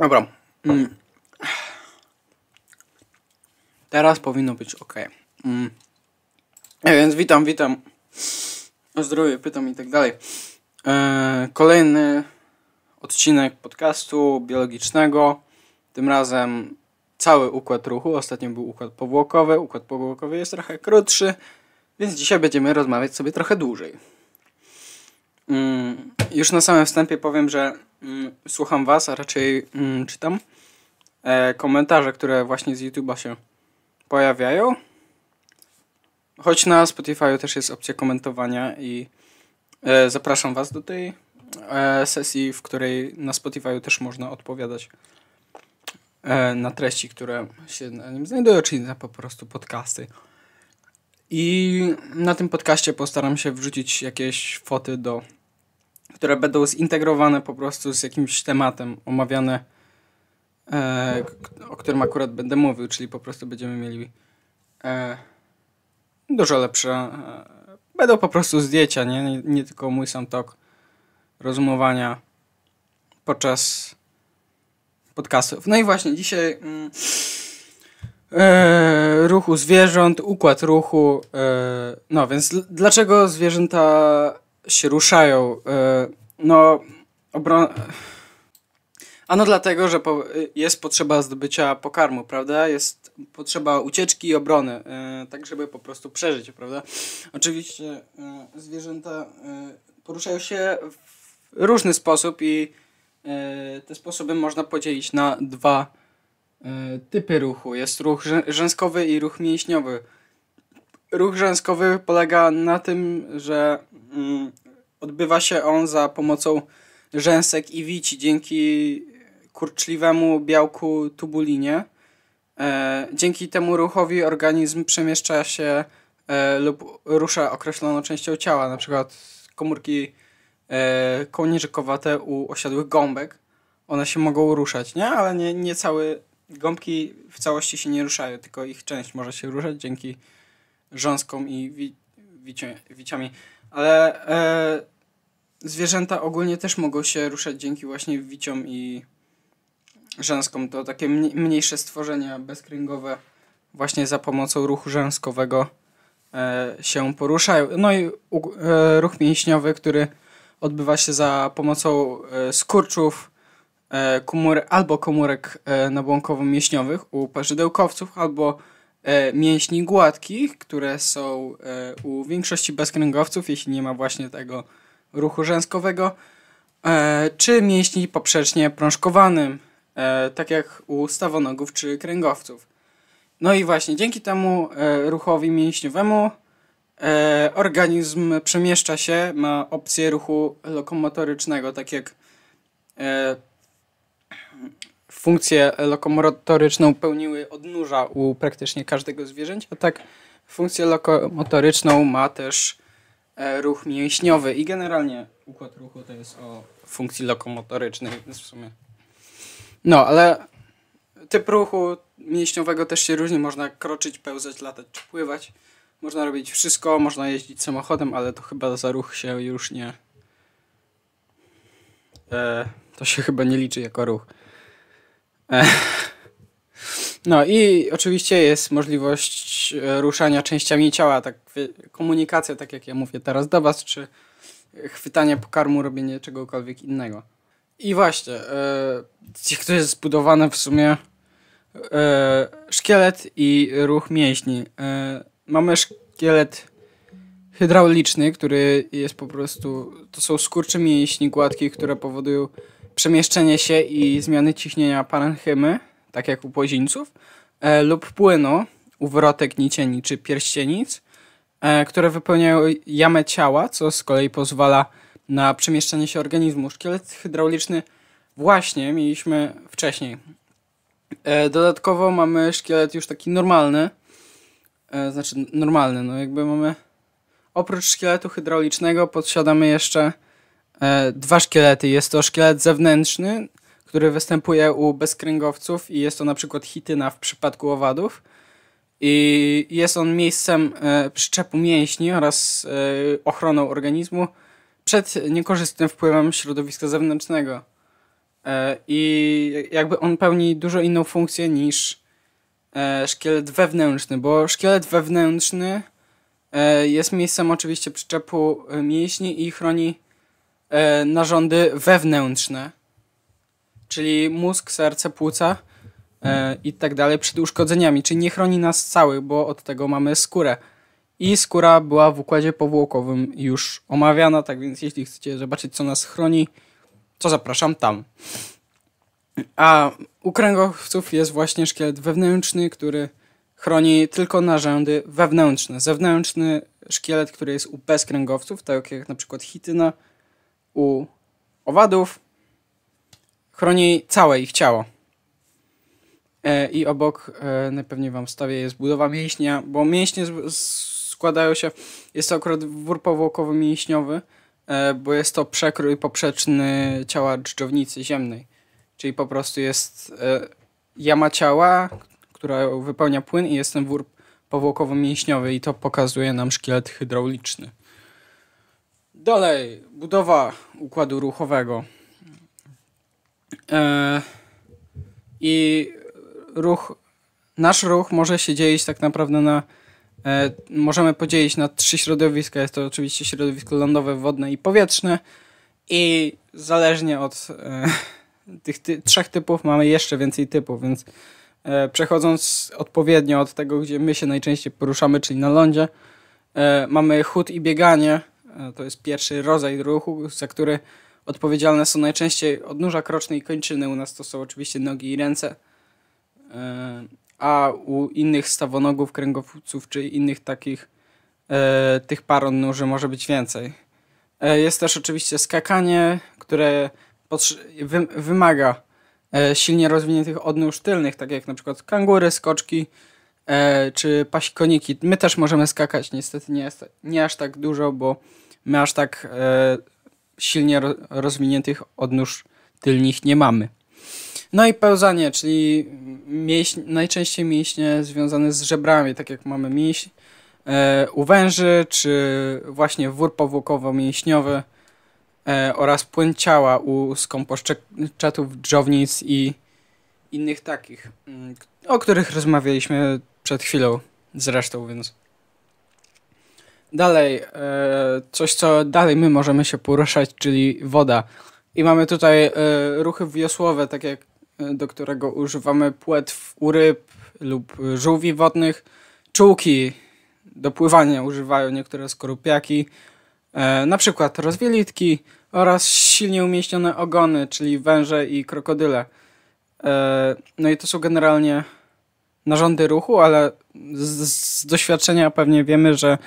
Dobra. Mm. mm. Teraz powinno być ok. Mm. więc witam, witam. O zdrowie, pytam i tak dalej. E, kolejny odcinek podcastu biologicznego. Tym razem cały układ ruchu. Ostatnio był układ powłokowy. Układ powłokowy jest trochę krótszy, więc dzisiaj będziemy rozmawiać sobie trochę dłużej. Mm, już na samym wstępie powiem, że mm, słucham Was, a raczej mm, czytam e, komentarze, które właśnie z YouTube'a się pojawiają. Choć na Spotify też jest opcja komentowania i e, zapraszam Was do tej e, sesji, w której na Spotify też można odpowiadać na treści, które się na nim znajdują, czyli na po prostu podcasty. I na tym podcaście postaram się wrzucić jakieś foty do które będą zintegrowane po prostu z jakimś tematem omawiane, e, o którym akurat będę mówił, czyli po prostu będziemy mieli e, dużo lepsze. E, będą po prostu zdjęcia, nie? nie, nie tylko mój sam tok rozumowania podczas podcastów. No i właśnie dzisiaj mm, e, ruchu zwierząt, układ ruchu. E, no więc dlaczego zwierzęta się ruszają. E, no, obrona... Ano dlatego, że po, jest potrzeba zdobycia pokarmu, prawda? Jest potrzeba ucieczki i obrony, e, tak żeby po prostu przeżyć, prawda? Oczywiście e, zwierzęta poruszają się w różny sposób i te sposoby można podzielić na dwa typy ruchu. Jest ruch rzęskowy i ruch mięśniowy. Ruch rzęskowy polega na tym, że mm, odbywa się on za pomocą rzęsek i wici dzięki kurczliwemu białku tubulinie. E, dzięki temu ruchowi organizm przemieszcza się e, lub rusza określoną częścią ciała, na przykład komórki e, kołnierzykowate u osiadłych gąbek. One się mogą ruszać, nie? Ale nie, nie cały, gąbki w całości się nie ruszają, tylko ich część może się ruszać dzięki Rząską i wi, wiciami. Ale e, zwierzęta ogólnie też mogą się ruszać dzięki właśnie wiciom i rzęskom. To takie mniejsze stworzenia bezkręgowe właśnie za pomocą ruchu rzęskowego e, się poruszają. No i u, e, ruch mięśniowy, który odbywa się za pomocą e, skurczów e, komór, albo komórek e, nabłonkowo-mięśniowych u parzydełkowców, albo E, mięśni gładkich, które są e, u większości bezkręgowców, jeśli nie ma właśnie tego ruchu rzęskowego, e, czy mięśni poprzecznie prążkowanym, tak jak u stawonogów czy kręgowców. No i właśnie dzięki temu ruchowi mięśniowemu organizm przemieszcza się, ma opcję ruchu lokomotorycznego, tak jak funkcję lokomotoryczną pełniły odnóża u praktycznie każdego zwierzęcia, tak funkcję lokomotoryczną ma też e, ruch mięśniowy i generalnie układ ruchu to jest o funkcji lokomotorycznej w sumie. No, ale typ ruchu mięśniowego też się różni. Można kroczyć, pełzać, latać czy pływać. Można robić wszystko, można jeździć samochodem, ale to chyba za ruch się już nie... E, to się chyba nie liczy jako ruch. No i oczywiście jest możliwość e, ruszania częściami ciała, tak komunikacja, tak jak ja mówię teraz do was, czy chwytanie pokarmu, robienie czegokolwiek innego. I właśnie, jak e, to jest zbudowane w sumie e, szkielet i ruch mięśni. Mamy szkielet hydrauliczny, który jest po prostu, to są skurcze mięśni gładkich, które powodują przemieszczenie się i zmiany ciśnienia parenchymy, tak jak u płodzińców, e, lub płynu u nicieni czy pierścienic, e, które wypełniają jamę ciała, co z kolei pozwala na przemieszczanie się organizmu. Szkielet hydrauliczny właśnie mieliśmy wcześniej. E, dodatkowo mamy szkielet już taki normalny, e, znaczy normalny, no jakby mamy oprócz szkieletu hydraulicznego podsiadamy jeszcze E, dwa szkielety. Jest to szkielet zewnętrzny, który występuje u bezkręgowców i jest to na przykład hityna w przypadku owadów. I jest on miejscem e, przyczepu mięśni oraz e, ochroną organizmu przed niekorzystnym wpływem środowiska zewnętrznego. I jakby on pełni dużo inną funkcję niż szkielet wewnętrzny, bo szkielet wewnętrzny jest miejscem oczywiście przyczepu mięśni i chroni E, narządy wewnętrzne, czyli mózg, serce, płuca e, i tak dalej przed uszkodzeniami, czyli nie chroni nas całych, bo od tego mamy skórę. I skóra była w układzie powłokowym już omawiana, tak więc jeśli chcecie zobaczyć, co nas chroni, to zapraszam tam. A u kręgowców jest właśnie szkielet wewnętrzny, który chroni tylko narządy wewnętrzne. Zewnętrzny szkielet, który jest u bezkręgowców, tak jak na przykład chityna, u owadów chroni całe ich ciało. E, I obok, e, najpewniej wam stawię, jest budowa mięśnia, bo mięśnie składają się, jest to akurat wór powłokowy mięśniowy, e, bo jest to przekrój poprzeczny ciała dżdżownicy ziemnej. Czyli po prostu jest jama ciała, która wypełnia płyn i jest ten wór powłokowo-mięśniowy i to pokazuje nam szkielet hydrauliczny. Dalej, budowa układu ruchowego. Yy, I ruch, nasz ruch może się dzielić tak naprawdę na. Yy, możemy podzielić na trzy środowiska. Jest to oczywiście środowisko lądowe, wodne i powietrzne. I zależnie od yy, tych ty trzech typów mamy jeszcze więcej typów, więc przechodząc odpowiednio od tego, gdzie my się najczęściej poruszamy, czyli na lądzie, mamy chód i bieganie E, to jest pierwszy rodzaj ruchu, za który odpowiedzialne są najczęściej odnóża kroczne i kończyny. U nas to są oczywiście nogi i ręce. E, a u innych stawonogów, kręgowców czy innych takich e, tych paron nóży może być więcej. Jest też oczywiście skakanie, które wymaga silnie rozwiniętych odnóż tylnych, tak jak na przykład kangury, skoczki, e, czy paśkoniki, My też możemy skakać, niestety nie, nie aż tak dużo, bo my aż tak e, silnie ro, rozwiniętych odnóż tylnych nie mamy. No i pełzanie, czyli mięś, najczęściej mięśnie związane z żebrami, tak jak mamy mięśń e, u węży, czy właśnie wór powłokowo-mięśniowy e, oraz płyn ciała u skąposzczatów, drzownic i innych takich, mm, o których rozmawialiśmy przed chwilą zresztą, więc. Dalej, e, coś co dalej my możemy się poruszać, czyli woda. I mamy tutaj e, ruchy wiosłowe, tak jak e, do którego używamy płetw u ryb lub żółwi wodnych. Czułki do pływania używają niektóre skorupiaki, na przykład rozwielitki oraz silnie umieśnione ogony, czyli węże i krokodyle. No i to są generalnie narządy ruchu, ale z, z doświadczenia pewnie wiemy, że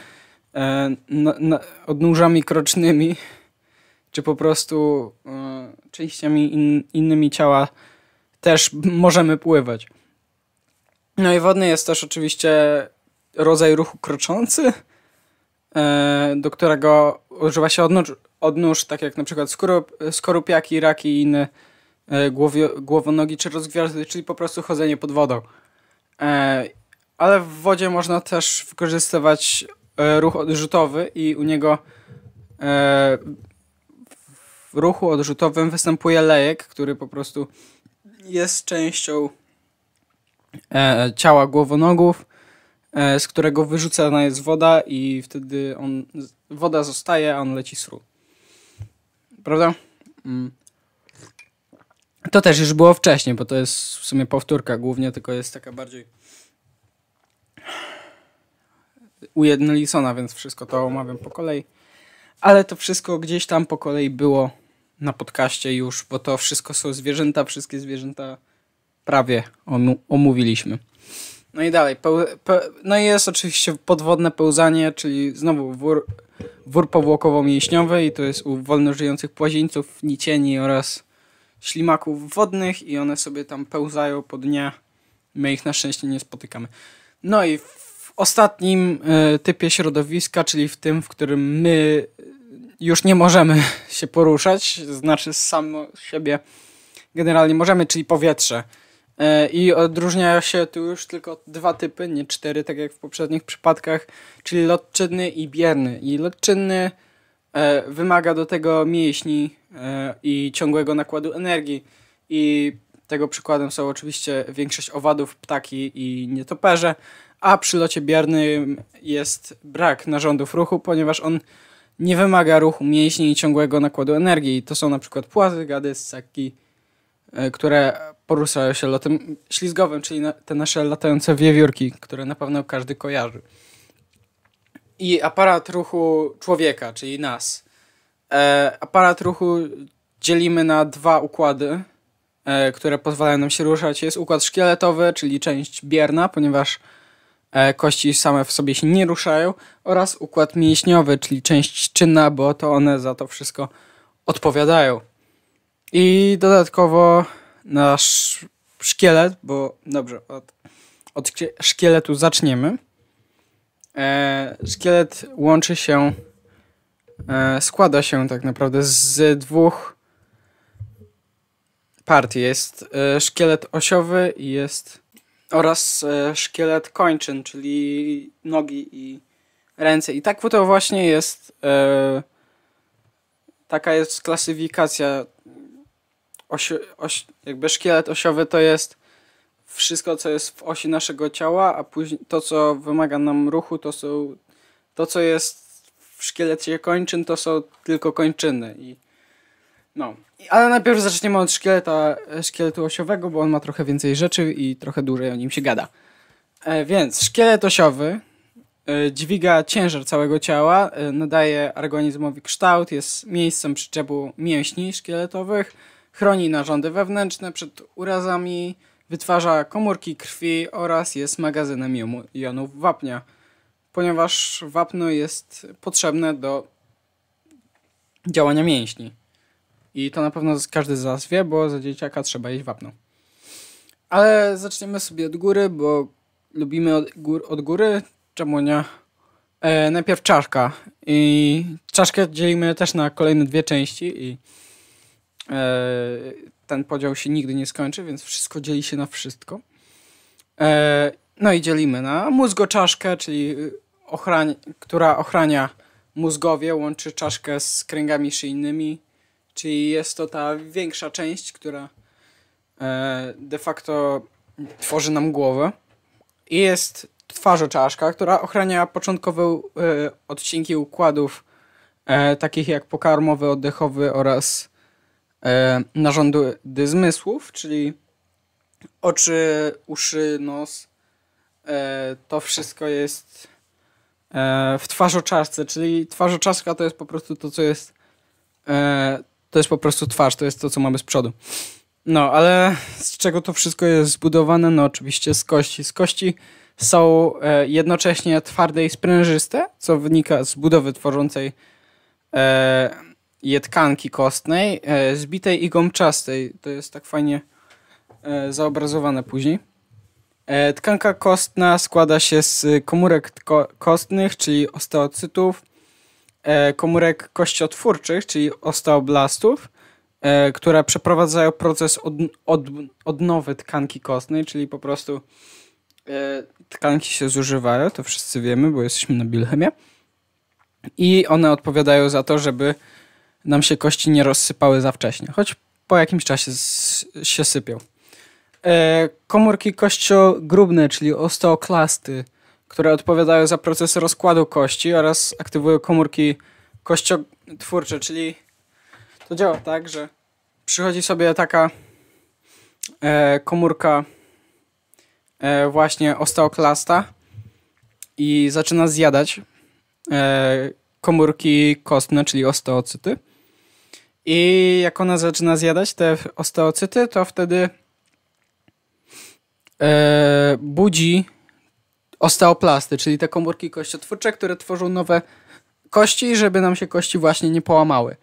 e, na, na, odnóżami krocznymi, czy po prostu e, częściami in, innymi ciała też możemy pływać. No i wodny jest też oczywiście rodzaj ruchu kroczący, e, do którego używa się odnóż, odnóż tak jak na przykład skorup, skorupiaki, raki i inne e, głowie, głowonogi czy rozgwiazdy, czyli po prostu chodzenie pod wodą. E, ale w wodzie można też wykorzystywać e, ruch odrzutowy i u niego e, w ruchu odrzutowym występuje lejek, który po prostu jest częścią ciała głowonogów, z którego wyrzucana jest woda i wtedy on, woda zostaje, a on leci z Prawda? Mm. To też już było wcześniej, bo to jest w sumie powtórka głównie, tylko jest taka bardziej ujednolicona, więc wszystko to omawiam po kolei. Ale to wszystko gdzieś tam po kolei było na podcaście już, bo to wszystko są zwierzęta, wszystkie zwierzęta prawie omówiliśmy. No i dalej. no i jest oczywiście podwodne pełzanie, czyli znowu wór, wór powłokowo-mięśniowy i to jest u wolno żyjących płazińców, nicieni oraz ślimaków wodnych i one sobie tam pełzają po dnie. My ich na szczęście nie spotykamy. No i w ostatnim e, typie środowiska, czyli w tym, w którym my e, już nie możemy się poruszać, znaczy samo siebie generalnie możemy, czyli powietrze. E, I odróżniają się tu już tylko dwa typy, nie cztery, tak jak w poprzednich przypadkach, czyli lot czynny i bierny. I lot czynny E, wymaga do tego mięśni e, i ciągłego nakładu energii. I tego przykładem są oczywiście większość owadów, ptaki i nietoperze, a przy locie biernym jest brak narządów ruchu, ponieważ on nie wymaga ruchu mięśni i ciągłego nakładu energii. To są na przykład płazy, gady, ssaki, e, które poruszają się lotem ślizgowym, czyli te nasze latające wiewiórki, które na pewno każdy kojarzy i aparat ruchu człowieka, czyli nas. E, aparat ruchu dzielimy na dwa układy, e, które pozwalają nam się ruszać. Jest układ szkieletowy, czyli część bierna, ponieważ e, kości same w sobie się nie ruszają, oraz układ mięśniowy, czyli część czynna, bo to one za to wszystko odpowiadają. I dodatkowo nasz szkielet, bo dobrze, od, od szkieletu zaczniemy. E, szkielet łączy się, e, składa się tak naprawdę z dwóch partii. Jest e, szkielet osiowy i jest oraz szkielet kończyn, czyli nogi i ręce. I tak to właśnie jest taka jest klasyfikacja jakby szkielet osiowy to jest wszystko, co jest w osi naszego ciała, a później to, co wymaga nam ruchu, to są to, co jest w szkielecie kończyn, to są tylko kończyny. I, no. Ale najpierw zaczniemy od szkieleta, szkieletu osiowego, bo on ma trochę więcej rzeczy i trochę dłużej o nim się gada. E, więc szkielet osiowy e, dźwiga ciężar całego ciała, e, nadaje organizmowi kształt, jest miejscem przyczepu mięśni szkieletowych, chroni narządy wewnętrzne przed urazami, Wytwarza komórki krwi oraz jest magazynem jonów wapnia, ponieważ wapno jest potrzebne do działania mięśni. I to na pewno każdy z nas wie, bo za dzieciaka trzeba jeść wapno. Ale zaczniemy sobie od góry, bo lubimy od, gór, od góry, czemu nie? E, najpierw czaszka. I czaszkę dzielimy też na kolejne dwie części. I e, ten podział się nigdy nie skończy, więc wszystko dzieli się na wszystko. E, no i dzielimy na mózgo-czaszkę, czyli e, która ochrania mózgowie, łączy czaszkę z kręgami szyjnymi, czyli jest to ta większa część, która e, de facto tworzy nam głowę. I jest twarzo-czaszka, która ochrania początkowe odcinki układów takich jak pokarmowy, oddechowy oraz E, narządy zmysłów, czyli oczy, uszy, nos. E, to wszystko jest e, w twarzoczarce, czyli twarzoczaszka to jest po prostu to, co jest to jest po prostu twarz, to jest to, co mamy z przodu. No, ale z czego to wszystko jest zbudowane? No oczywiście z kości. Z kości są jednocześnie twarde i sprężyste, co wynika z budowy tworzącej je tkanki kostnej, e, zbitej i gąbczastej. To jest tak fajnie e, zaobrazowane później. E, tkanka kostna składa się z komórek tko- kostnych, czyli osteocytów, komórek kościotwórczych, czyli osteoblastów, które przeprowadzają proces od, od, odnowy tkanki kostnej, czyli po prostu tkanki się zużywają, to wszyscy wiemy, bo jesteśmy na bilchemie. I one odpowiadają za to, żeby nam się kości nie rozsypały za wcześnie, choć po jakimś czasie się sypią. E, komórki kościogrubne, czyli osteoklasty, które odpowiadają za proces rozkładu kości oraz aktywują komórki kościotwórcze, czyli to działa tak, że przychodzi sobie taka e, komórka e, właśnie osteoklasta i zaczyna zjadać komórki kostne, czyli osteocyty. I jak ona zaczyna zjadać te osteocyty, to wtedy e, budzi osteoplasty, czyli te komórki kościotwórcze, które tworzą nowe kości, żeby nam się kości właśnie nie połamały.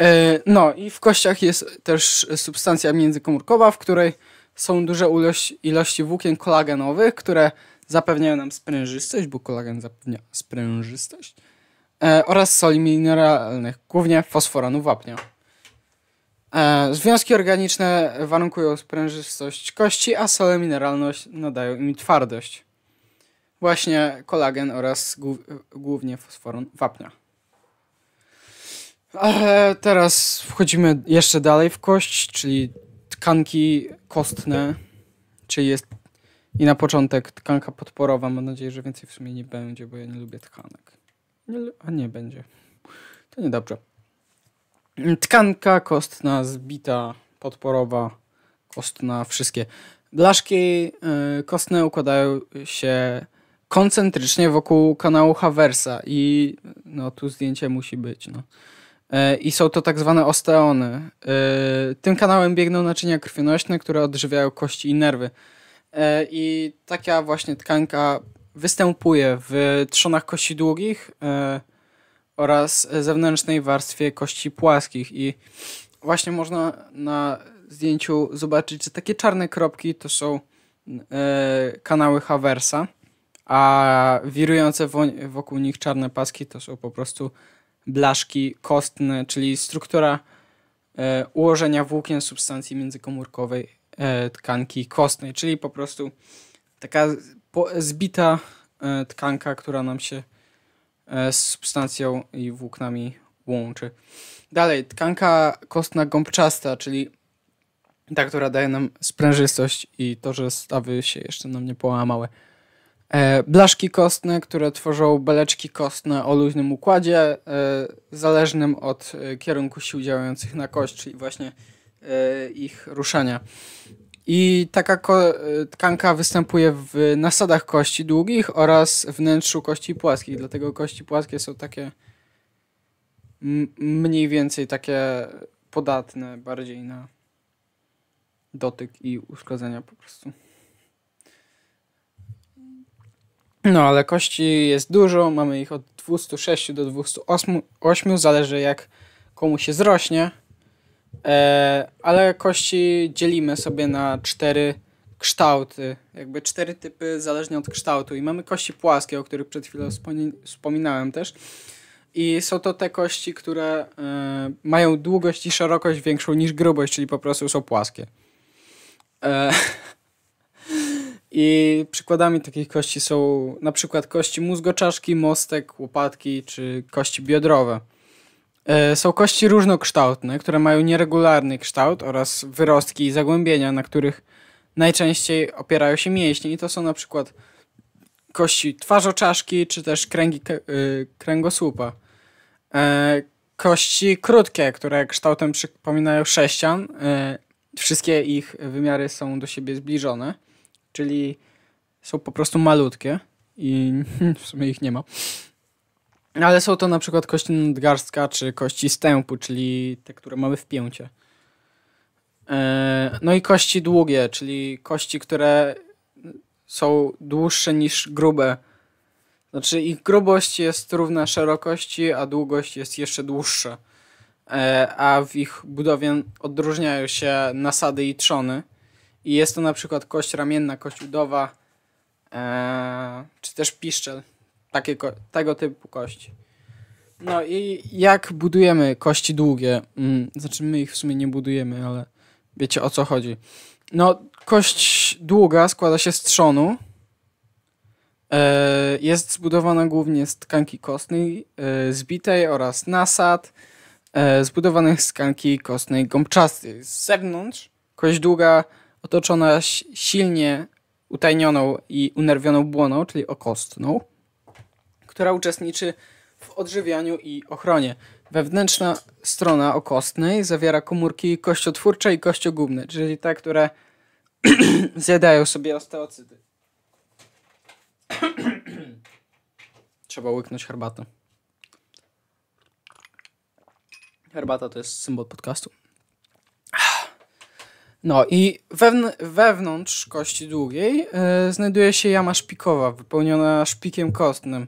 E, no i w kościach jest też substancja międzykomórkowa, w której są duże ilości, ilości włókien kolagenowych, które zapewniają nam sprężystość, bo kolagen zapewnia sprężystość e, oraz soli mineralnych, głównie fosforanu wapnia. E, związki organiczne warunkują sprężystość kości, a sole mineralne nadają im twardość. Właśnie kolagen oraz głów, głównie fosforan wapnia. E, teraz wchodzimy jeszcze dalej w kość, czyli tkanki kostne, czyli jest i na początek tkanka podporowa. Mam nadzieję, że więcej w sumie nie będzie, bo ja nie lubię tkanek. A nie będzie. To niedobrze. Tkanka kostna, zbita, podporowa, kostna, wszystkie. Blaszki y, kostne układają się koncentrycznie wokół kanału Haversa i no tu zdjęcie musi być. No. E, I są to tak zwane osteony. E, tym kanałem biegną naczynia krwionośne, które odżywiają kości i nerwy. E, I taka właśnie tkanka Występuje w trzonach kości długich e, oraz zewnętrznej warstwie kości płaskich i właśnie można na zdjęciu zobaczyć, że takie czarne kropki to są e, kanały Haversa, a wirujące wokół nich czarne paski to są po prostu blaszki kostne, czyli struktura e, ułożenia włókien substancji międzykomórkowej tkanki kostnej, czyli po prostu taka zbita e, tkanka, która nam się e, z substancją i włóknami łączy. Dalej, tkanka kostna gąbczasta, czyli ta, która daje nam sprężystość i to, że stawy się jeszcze nam nie połamały. E, blaszki kostne, które tworzą beleczki kostne o luźnym układzie, zależnym od kierunku sił działających na kość, czyli właśnie ich ruszania. I taka tkanka występuje w nasadach kości długich oraz wnętrzu kości płaskich, dlatego kości płaskie są takie mniej więcej takie podatne bardziej na dotyk i uszkodzenia po prostu. No, ale kości jest dużo, mamy ich od 206 do 208, zależy jak komu się zrośnie. E, ale kości dzielimy sobie na cztery kształty, jakby cztery typy zależnie od kształtu. I mamy kości płaskie, o których przed chwilą wspominałem też. I są to te kości, które e, mają długość i szerokość większą niż grubość, czyli po prostu są płaskie. E, I przykładami takich kości są na przykład kości mózgoczaszki, mostek, łopatki czy kości biodrowe. E, są kości różnokształtne, które mają nieregularny kształt oraz wyrostki i zagłębienia, na których najczęściej opierają się mięśnie. I to są na przykład kości twarzoczaszki czy też kręgi y, kręgosłupa. E, kości krótkie, które kształtem przypominają sześcian. E, wszystkie ich wymiary są do siebie zbliżone, czyli są po prostu malutkie i w sumie ich nie ma. Ale są to na przykład kości nadgarstka czy kości stępu, czyli te, które mamy w pięcie. E, no i kości długie, czyli kości, które są dłuższe niż grube. Znaczy ich grubość jest równa szerokości, a długość jest jeszcze dłuższa. E, a w ich budowie odróżniają się nasady i trzony. I jest to na przykład kość ramienna, kość udowa, e, czy też piszczel takie, tego typu kości. No i jak budujemy kości długie? Mm, znaczy, my ich w sumie nie budujemy, ale wiecie o co chodzi. No, kość długa składa się z trzonu. E, jest zbudowana głównie z tkanki kostnej e, zbitej oraz nasad e, zbudowanych z tkanki kostnej gąbczastej. Z zewnątrz kość długa otoczona silnie utajnioną i unerwioną błoną, czyli okostną która uczestniczy w odżywianiu i ochronie. Wewnętrzna strona okostnej zawiera komórki kościotwórcze i kościogubne, czyli te, które zjadają sobie osteocyty. Trzeba łyknąć herbatę. Herbata to jest symbol podcastu. No i wewn wewnątrz kości długiej yy, znajduje się jama szpikowa, wypełniona szpikiem kostnym.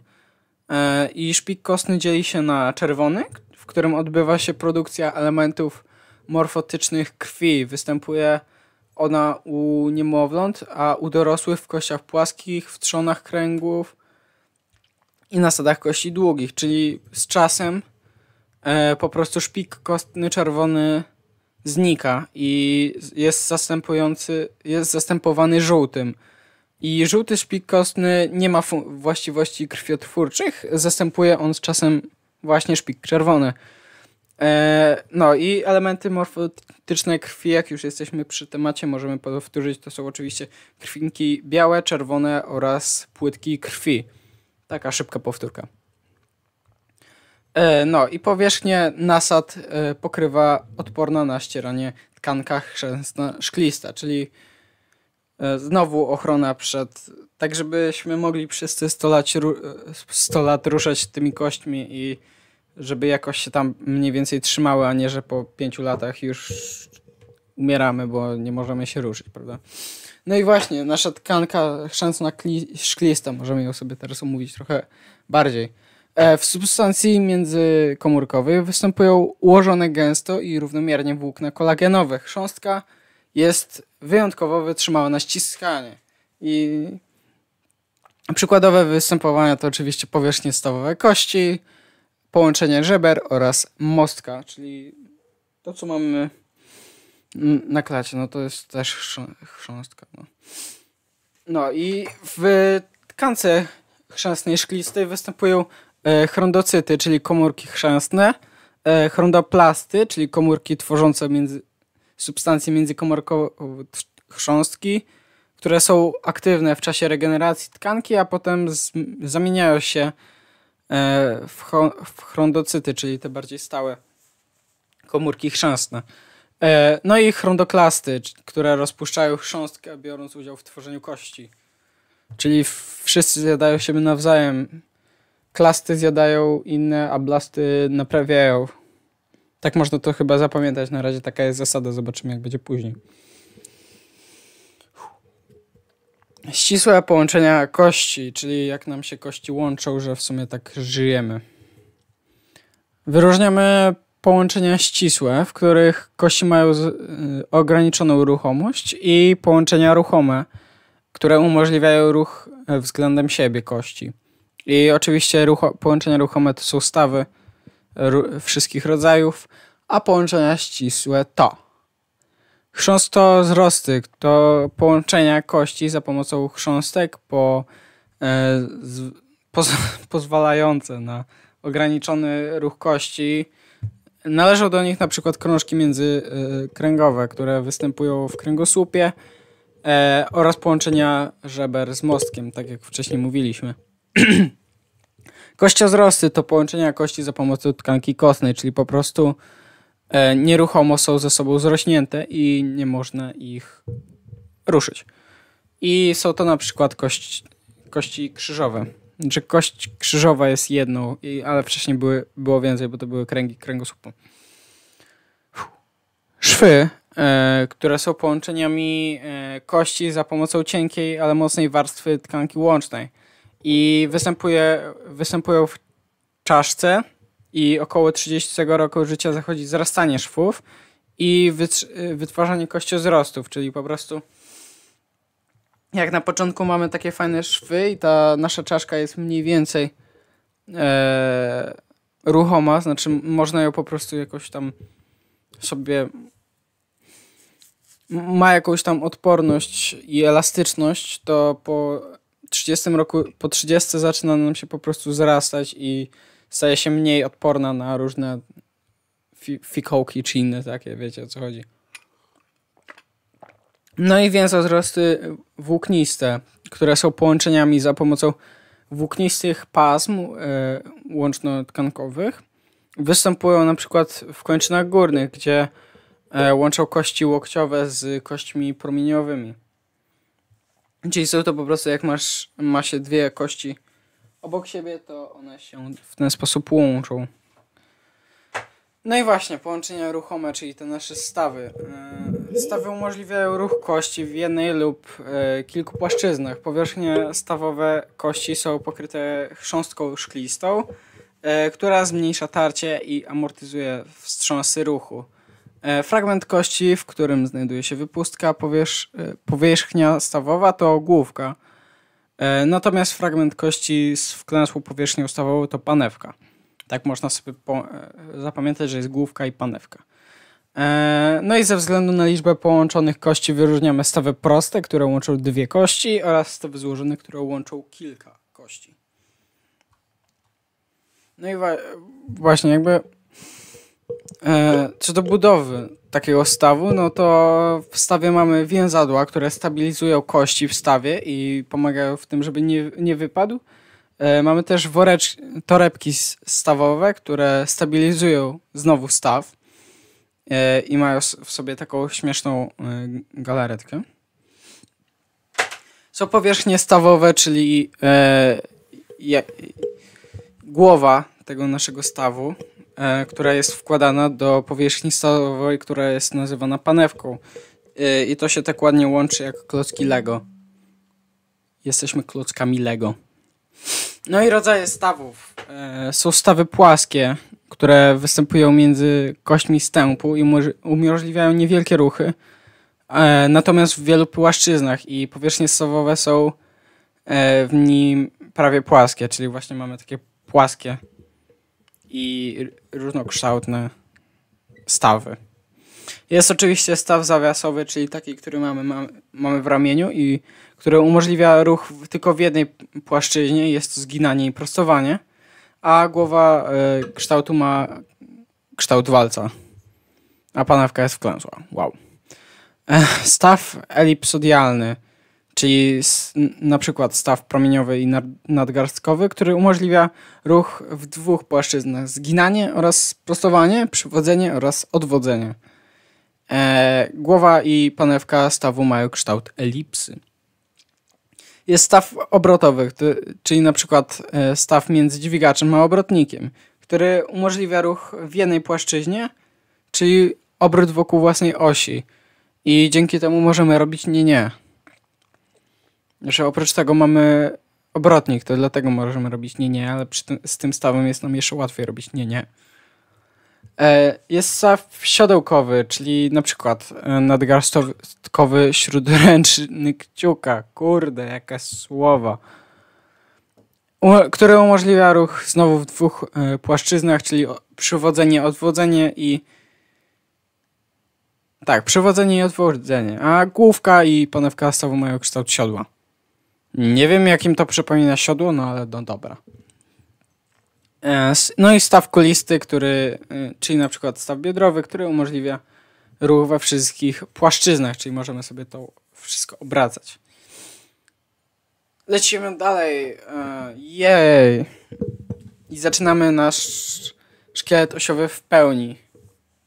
E, I szpik kostny dzieli się na czerwony, w którym odbywa się produkcja elementów morfotycznych krwi. Występuje ona u niemowląt, a u dorosłych w kościach płaskich, w trzonach kręgów i na sadach kości długich, czyli z czasem e, po prostu szpik kostny czerwony znika i jest, zastępujący, jest zastępowany żółtym. I żółty szpik kostny nie ma właściwości krwiotwórczych, zastępuje on z czasem właśnie szpik czerwony. E, no i elementy morfotyczne krwi, jak już jesteśmy przy temacie, możemy powtórzyć, to są oczywiście krwinki białe, czerwone oraz płytki krwi. Taka szybka powtórka. E, no i powierzchnię nasad e, pokrywa odporna na ścieranie tkanka szklista, czyli E, znowu ochrona przed, tak żebyśmy mogli wszyscy 100 lat, 100 lat ruszać tymi kośćmi i żeby jakoś się tam mniej więcej trzymały, a nie, że po pięciu latach już umieramy, bo nie możemy się ruszyć, prawda? No i właśnie, nasza tkanka szansa szklista, możemy ją sobie teraz omówić trochę bardziej. E, w substancji międzykomórkowej występują ułożone gęsto i równomiernie włókna kolagenowe. Chrząstka jest wyjątkowo wytrzymałe na ściskanie. I przykładowe występowania to oczywiście powierzchnie stawowe kości, połączenie żeber oraz mostka, czyli to, co mamy na klacie, no to jest też chrząstka. no. no i w tkance chrzęstnej szklistej występują e, chrondocyty, czyli komórki chrzęstne, e, chrondoplasty, czyli komórki tworzące między, substancje międzykomórkowe chrząstki, które są aktywne w czasie regeneracji tkanki, a potem zamieniają się e, w, w chrondocyty, czyli te bardziej stałe komórki chrząsne. E, no i chrondoklasty, które rozpuszczają chrząstkę, biorąc udział w tworzeniu kości. Czyli wszyscy zjadają siebie nawzajem. Klasty zjadają inne, a blasty naprawiają tak można to chyba zapamiętać. Na razie taka jest zasada. Zobaczymy, jak będzie później. Ścisłe połączenia kości, czyli jak nam się kości łączą, że w sumie tak żyjemy. Wyróżniamy połączenia ścisłe, w których kości mają y, ograniczoną ruchomość i połączenia ruchome, które umożliwiają ruch e, względem siebie kości. I oczywiście połączenia ruchome to są stawy, wszystkich rodzajów, a połączenia ścisłe to chrząsto zrosty to połączenia kości za pomocą chrząstek po, e, z, poz, pozwalające na ograniczony ruch kości. Należą do nich na przykład krążki międzykręgowe, e, które występują w kręgosłupie e, oraz połączenia żeber z mostkiem, tak jak wcześniej mówiliśmy. Kościozrosty to połączenia kości za pomocą tkanki kostnej, czyli po prostu e, nieruchomo są ze sobą zrośnięte i nie można ich ruszyć. I są to na przykład kość, kości krzyżowe. Znaczy kość krzyżowa jest jedną, ale wcześniej były, było więcej, bo to były kręgi kręgosłupu. Szwy, e, które są połączeniami e, kości za pomocą cienkiej, ale mocnej warstwy tkanki łącznej i występuje, występują w czaszce i około 30 roku życia zachodzi zrastanie szwów i wytwarzanie kościozrostów, czyli po prostu jak na początku mamy takie fajne szwy i ta nasza czaszka jest mniej więcej e, ruchoma, znaczy można ją po prostu jakoś tam sobie ma jakąś tam odporność i elastyczność, to po 30 roku, po 30 zaczyna nam się po prostu zrastać i staje się mniej odporna na różne fi fikołki czy inne takie, wiecie o co chodzi. No i więc odrosty włókniste, które są połączeniami za pomocą włóknistych pasm y, łączno-tkankowych, występują na przykład w kończynach górnych, gdzie y, łączą kości łokciowe z kośćmi promieniowymi. Czyli są to po prostu jak masz, ma się dwie kości obok siebie, to one się w ten sposób łączą. No i właśnie, połączenia ruchome, czyli te nasze stawy. E, stawy umożliwiają ruch kości w jednej lub e, kilku płaszczyznach. Powierzchnie stawowe kości są pokryte chrząstką szklistą, e, która zmniejsza tarcie i amortyzuje wstrząsy ruchu. E, fragment kości, w którym znajduje się wypustka, powierz, e, powierzchnia stawowa to główka. E, natomiast fragment kości z wklęsłą powierzchnią stawową to panewka. Tak można sobie zapamiętać, że jest główka i panewka. No i ze względu na liczbę połączonych kości wyróżniamy stawy proste, które łączą dwie kości oraz stawy złożone, które łączą kilka kości. No i właśnie jakby E, co czy do budowy takiego stawu, no to w stawie mamy więzadła, które stabilizują kości w stawie i pomagają w tym, żeby nie, nie wypadł. E, mamy też worecz, torebki stawowe, które stabilizują znowu staw e, i mają w sobie taką śmieszną galaretkę. Są powierzchnie stawowe, czyli je, głowa tego naszego stawu, E, która jest wkładana do powierzchni stalowej, która jest nazywana panewką. E, I to się tak ładnie łączy jak klocki Lego. Jesteśmy klockami Lego. No i rodzaje stawów. E, są stawy płaskie, które występują między kośćmi stępu i umożliwiają niewielkie ruchy. Natomiast w wielu płaszczyznach i powierzchnie stawowe są w nim prawie płaskie, czyli właśnie mamy takie płaskie i różnokształtne stawy. Jest oczywiście staw zawiasowy, czyli taki, który mamy, mamy w ramieniu i który umożliwia ruch tylko w jednej płaszczyźnie, jest to zginanie i prostowanie, a głowa e, kształtu ma kształt walca, a panawka jest wklęsła. Wow. E, staw elipsodialny czyli na przykład staw promieniowy i nadgarstkowy, który umożliwia ruch w dwóch płaszczyznach: zginanie oraz prostowanie, przywodzenie oraz odwodzenie. E, głowa i panewka stawu mają kształt elipsy. Jest staw obrotowy, czyli na przykład e, staw między dźwigaczem a obrotnikiem, który umożliwia ruch w jednej płaszczyźnie, czyli obrót wokół własnej osi. I dzięki temu możemy robić nie nie że oprócz tego mamy obrotnik, to dlatego możemy robić nie, nie, ale tym, z tym stawem jest nam jeszcze łatwiej robić nie, nie. E, jest staw siodełkowy, czyli na przykład e, nadgarstkowy śródręczny kciuka. Kurde, jakie słowa. Które umożliwia ruch znowu w dwóch e, płaszczyznach, czyli przywodzenie, odwodzenie i... Tak, przywodzenie i odwodzenie. A główka i panewka stawu mają kształt siodła. Nie wiem, jakim to przypomina siodło, no ale no dobra. E, no i staw kulisty, który, e, czyli na przykład staw biodrowy, który umożliwia ruch we wszystkich płaszczyznach, czyli możemy sobie to wszystko obracać. Lecimy dalej. E, jej! I zaczynamy nasz szkielet osiowy w pełni.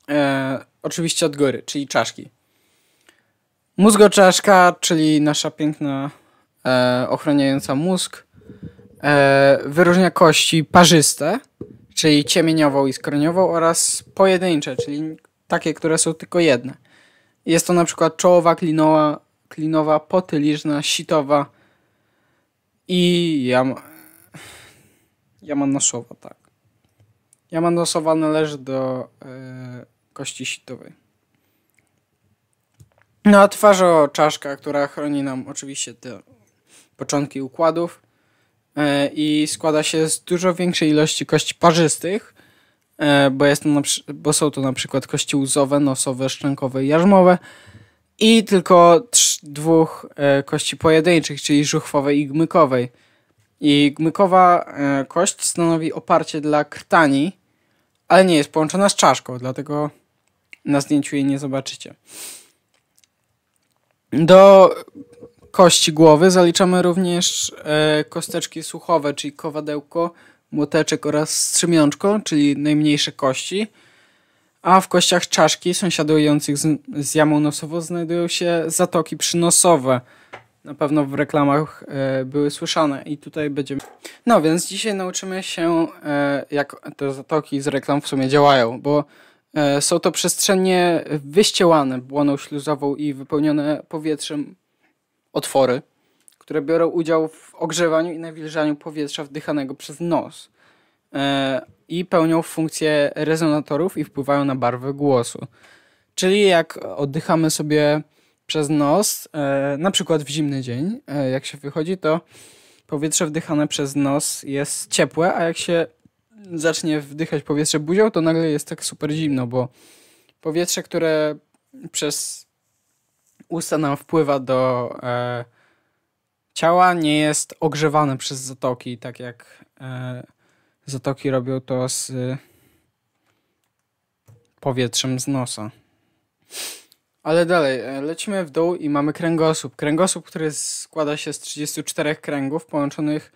E, oczywiście od góry, czyli czaszki. czaszka, czyli nasza piękna e, mózg, e, wyróżnia kości parzyste, czyli ciemieniową i skroniową oraz pojedyncze, czyli takie, które są tylko jedne. Jest to na przykład czołowa, klinowa, klinowa potyliżna, sitowa i jam, jamanoszowa, tak. Jamanosowa należy do e, kości sitowej. No a twarz o czaszka, która chroni nam oczywiście te początki układów e, i składa się z dużo większej ilości kości parzystych, e, bo, jest to na, bo są to na przykład kości łzowe, nosowe, szczękowe i jarzmowe i tylko trz, dwóch e, kości pojedynczych, czyli żuchwowej i gmykowej. I gmykowa kość stanowi oparcie dla krtani, ale nie jest połączona z czaszką, dlatego na zdjęciu jej nie zobaczycie. Do kości głowy zaliczamy również e, kosteczki słuchowe, czyli kowadełko, młoteczek oraz strzemiączko, czyli najmniejsze kości. A w kościach czaszki sąsiadujących z, z jamą nosową znajdują się zatoki przynosowe. Na pewno w reklamach e, były słyszane i tutaj będziemy... No więc dzisiaj nauczymy się e, jak te zatoki z reklam w sumie działają, bo e, są to przestrzenie wyściełane błoną śluzową i wypełnione powietrzem otwory, które biorą udział w ogrzewaniu i nawilżaniu powietrza wdychanego przez nos e, i pełnią funkcję rezonatorów i wpływają na barwę głosu. Czyli jak oddychamy sobie przez nos, e, na przykład w zimny dzień, e, jak się wychodzi, to powietrze wdychane przez nos jest ciepłe, a jak się zacznie wdychać powietrze buzią, to nagle jest tak super zimno, bo powietrze, które przez usta nam wpływa do e, ciała, nie jest ogrzewane przez zatoki, tak jak e, zatoki robią to z e, powietrzem z nosa. Ale dalej, e, lecimy w dół i mamy kręgosłup. Kręgosłup, który składa się z 34 kręgów połączonych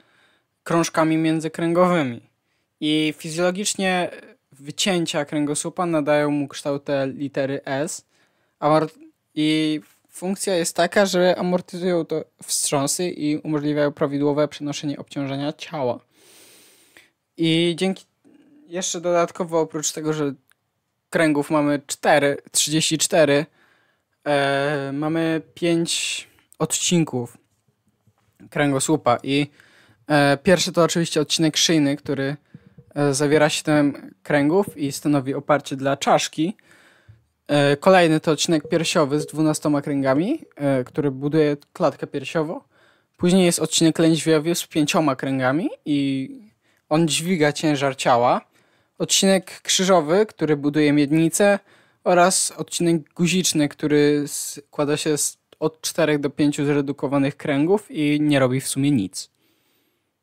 krążkami międzykręgowymi. I fizjologicznie wycięcia kręgosłupa nadają mu kształt litery S, a i Funkcja jest taka, że amortyzują to wstrząsy i umożliwiają prawidłowe przenoszenie obciążenia ciała. I dzięki jeszcze dodatkowo oprócz tego, że kręgów mamy 4, 34, e, mamy 5 odcinków kręgosłupa i e, pierwszy to oczywiście odcinek szyjny, który e, zawiera 7 kręgów i stanowi oparcie dla czaszki E, kolejny to odcinek piersiowy z 12 kręgami, e, który buduje klatkę piersiową. Później jest odcinek lędźwiowy z pięcioma kręgami i on dźwiga ciężar ciała. Odcinek krzyżowy, który buduje miednicę oraz odcinek guziczny, który składa się z od 4 do 5 zredukowanych kręgów i nie robi w sumie nic.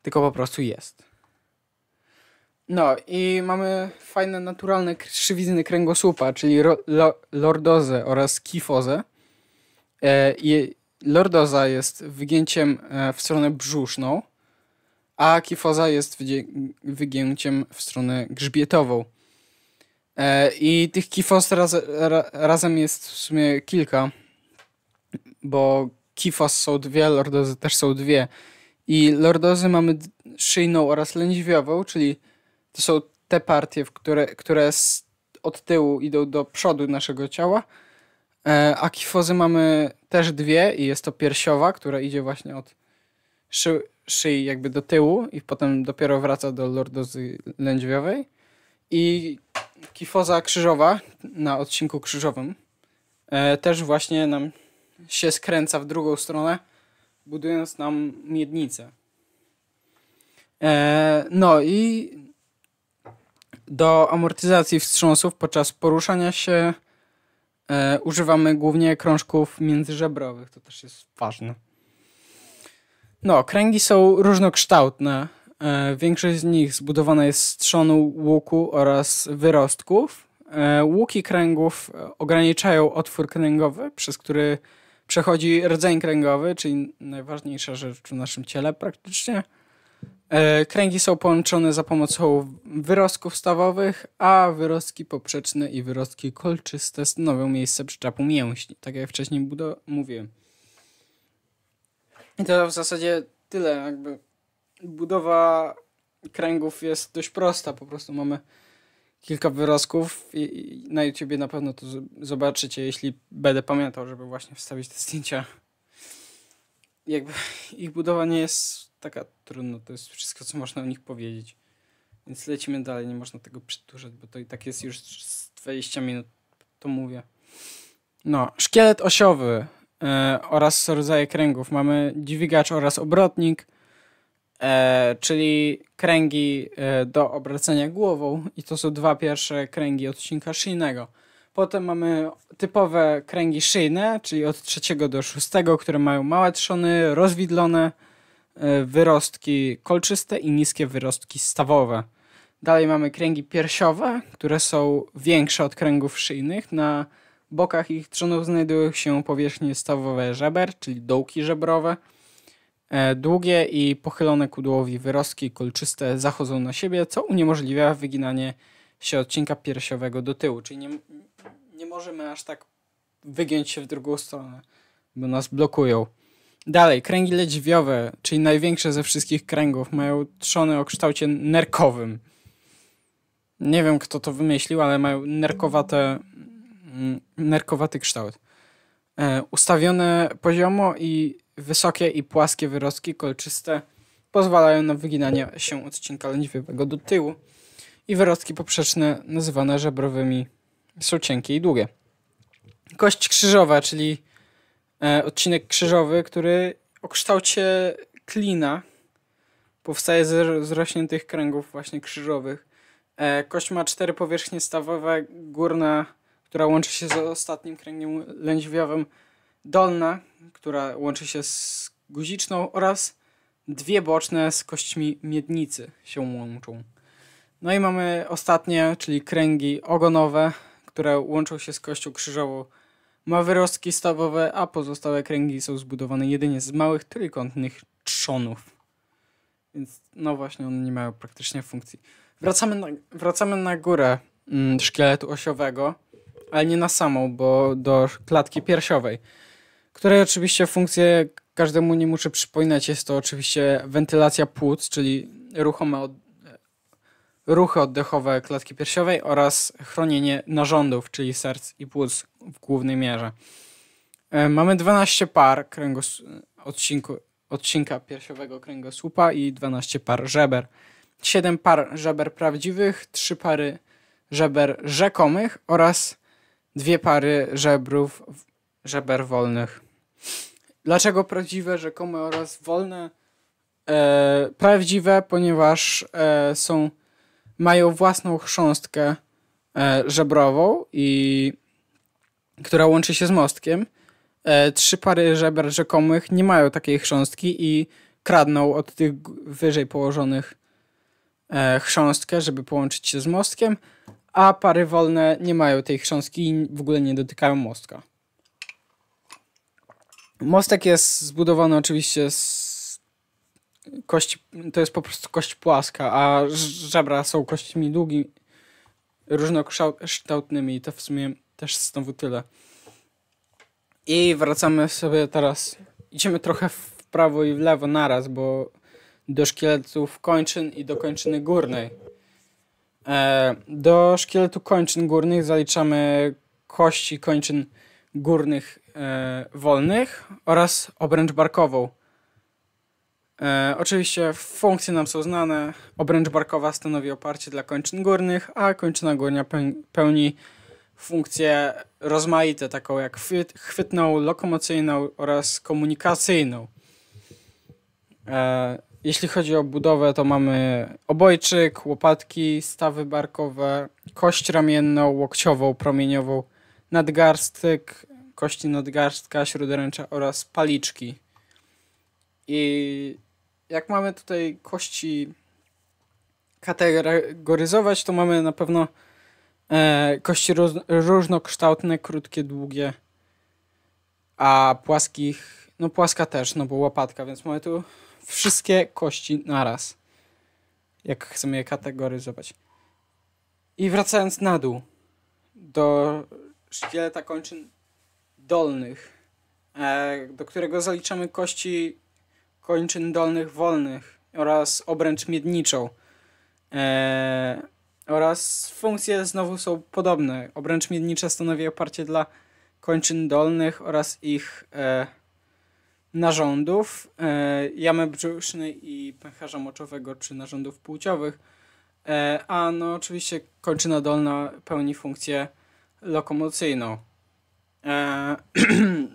Tylko po prostu jest. No i mamy fajne naturalne krzywizny kręgosłupa, czyli ro, lo, lordozę oraz kifozę. E, i lordoza jest wygięciem e, w stronę brzuszną, a kifoza jest wygięciem w stronę grzbietową. E, I tych kifos raz, ra, razem jest w sumie kilka, bo kifos są dwie, lordozy też są dwie. I lordozy mamy szyjną oraz lędźwiową, czyli to są te partie, w które, które od tyłu idą do przodu naszego ciała. E, A kifozy mamy też dwie i jest to piersiowa, która idzie właśnie od szy szyi jakby do tyłu i potem dopiero wraca do lordozy lędźwiowej. I kifoza krzyżowa na odcinku krzyżowym e, też właśnie nam się skręca w drugą stronę, budując nam miednicę. E, no i do amortyzacji wstrząsów podczas poruszania się e, używamy głównie krążków międzyżebrowych. To też jest ważne. No, kręgi są różnokształtne. E, większość z nich zbudowana jest z trzonu łuku oraz wyrostków. E, łuki kręgów e, ograniczają otwór kręgowy, przez który przechodzi rdzeń kręgowy, czyli najważniejsza rzecz w naszym ciele praktycznie. E, kręgi są połączone za pomocą wyrostków stawowych, a wyrostki poprzeczne i wyrostki kolczyste stanowią miejsce przyczepu mięśni, tak jak wcześniej mówiłem. I to w zasadzie tyle. Jakby budowa kręgów jest dość prosta. Po prostu mamy kilka wyrostków i, na YouTubie na pewno to zobaczycie, jeśli będę pamiętał, żeby właśnie wstawić te zdjęcia. Jakby ich budowa nie jest taka trudno, to jest wszystko, co można o nich powiedzieć. Więc lecimy dalej, nie można tego przedłużać, bo to i tak jest już 20 minut, to mówię. No, szkielet osiowy e, oraz rodzaje kręgów. Mamy dźwigacz oraz obrotnik, e, czyli kręgi e, do obracania głową i to są dwa pierwsze kręgi odcinka szyjnego. Potem mamy typowe kręgi szyjne, czyli od trzeciego do szóstego, które mają małe trzony, rozwidlone, E, wyrostki kolczyste i niskie wyrostki stawowe. Dalej mamy kręgi piersiowe, które są większe od kręgów szyjnych. Na bokach ich trzonów znajdują się powierzchnie stawowe żeber, czyli dołki żebrowe. E, długie i pochylone ku dołowi wyrostki kolczyste zachodzą na siebie, co uniemożliwia wyginanie się odcinka piersiowego do tyłu, czyli nie, nie możemy aż tak wygiąć się w drugą stronę, bo nas blokują. Dalej, kręgi ledziowe, czyli największe ze wszystkich kręgów, mają trzony o kształcie nerkowym. Nie wiem, kto to wymyślił, ale mają nerkowate, mm, nerkowaty kształt. E, ustawione poziomo i wysokie i płaskie wyrostki kolczyste pozwalają na wyginanie się odcinka lędźwiowego do tyłu i wyrostki poprzeczne nazywane żebrowymi są cienkie i długie. Kość krzyżowa, czyli E, odcinek krzyżowy, który o kształcie klina powstaje z zrośniętych kręgów właśnie krzyżowych. E, kość ma cztery powierzchnie stawowe, górna, która łączy się z ostatnim kręgiem lędźwiowym, dolna, która łączy się z guziczną oraz dwie boczne z kośćmi miednicy się łączą. No i mamy ostatnie, czyli kręgi ogonowe, które łączą się z kością krzyżową ma wyrostki stawowe, a pozostałe kręgi są zbudowane jedynie z małych trójkątnych trzonów. Więc no właśnie, one nie mają praktycznie funkcji. Wracamy na, wracamy na górę mm, szkieletu osiowego, ale nie na samą, bo do klatki piersiowej, której oczywiście funkcję każdemu nie muszę przypominać, jest to oczywiście wentylacja płuc, czyli ruchoma ruchy oddechowe klatki piersiowej oraz chronienie narządów, czyli serc i płuc w głównej mierze. E, mamy 12 par kręgos... odcinku... odcinka piersiowego kręgosłupa i 12 par żeber. 7 par żeber prawdziwych, 3 pary żeber rzekomych oraz dwie pary żebrów, żeber wolnych. Dlaczego prawdziwe, rzekome oraz wolne? E, prawdziwe, ponieważ e, są mają własną chrząstkę e, żebrową i która łączy się z mostkiem. E, trzy pary żeber rzekomych nie mają takiej chrząstki i kradną od tych wyżej położonych e, chrząstkę, żeby połączyć się z mostkiem, a pary wolne nie mają tej chrząstki i w ogóle nie dotykają mostka. Mostek jest zbudowany oczywiście z kość, to jest po prostu kość płaska, a żebra są kośćmi długimi, różnokształtnymi. To w sumie też znowu tyle. I wracamy sobie teraz, idziemy trochę w prawo i w lewo naraz, bo do szkieletów kończyn i do kończyny górnej. E, do szkieletu kończyn górnych zaliczamy kości kończyn górnych e, wolnych oraz obręcz barkową. E, oczywiście funkcje nam są znane. Obręcz barkowa stanowi oparcie dla kończyn górnych, a kończyna górna pełni funkcje rozmaite, taką jak chwytną, lokomocyjną oraz komunikacyjną. E, jeśli chodzi o budowę, to mamy obojczyk, łopatki, stawy barkowe, kość ramienną, łokciową, promieniową, nadgarstek, kości nadgarstka, śródręcza oraz paliczki. I jak mamy tutaj kości kategoryzować, to mamy na pewno e, kości roz, różnokształtne, krótkie, długie, a płaskich, no płaska też, no bo łopatka, więc mamy tu wszystkie kości naraz, jak chcemy je kategoryzować. I wracając na dół do szkieleta kończyn dolnych, e, do którego zaliczamy kości kończyn dolnych wolnych oraz obręcz miedniczą. Eee, oraz funkcje znowu są podobne. Obręcz miednicza stanowi oparcie dla kończyn dolnych oraz ich e, narządów, e, jamy brzusznej i pęcherza moczowego czy narządów płciowych. E, a no oczywiście kończyna dolna pełni funkcję lokomocyjną. E,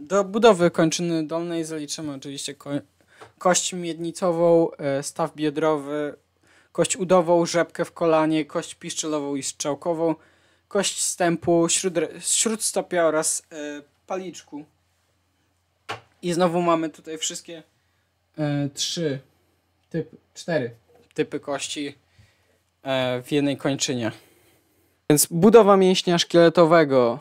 do budowy kończyny dolnej zaliczymy oczywiście koń kość miednicową, e, staw biodrowy, kość udową, rzepkę w kolanie, kość piszczelową i strzałkową, kość stępu, śródstopia oraz e, paliczku. I znowu mamy tutaj wszystkie e, trzy, typ, cztery typy kości w jednej kończynie. Więc budowa mięśnia szkieletowego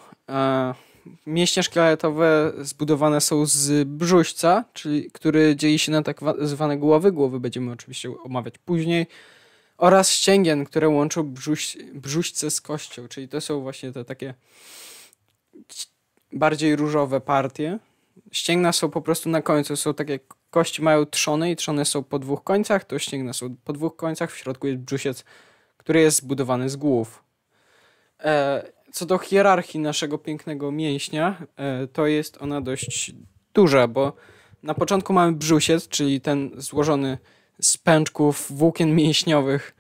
mięśnie szkieletowe zbudowane są z brzuźca, czyli, który dzieli się na tak zwane głowy. Głowy będziemy oczywiście omawiać później. Oraz ścięgien, które łączą brzuś, brzuśce z kością, czyli to są właśnie te takie bardziej różowe partie. Ścięgna są po prostu na końcu, są takie kości mają trzony i trzony są po dwóch końcach, to ścięgna są po dwóch końcach, w środku jest brzusiec, który jest zbudowany z głów. E, co do hierarchii naszego pięknego mięśnia, e, to jest ona dość duża, bo na początku mamy brzusiec, czyli ten złożony z pęczków włókien mięśniowych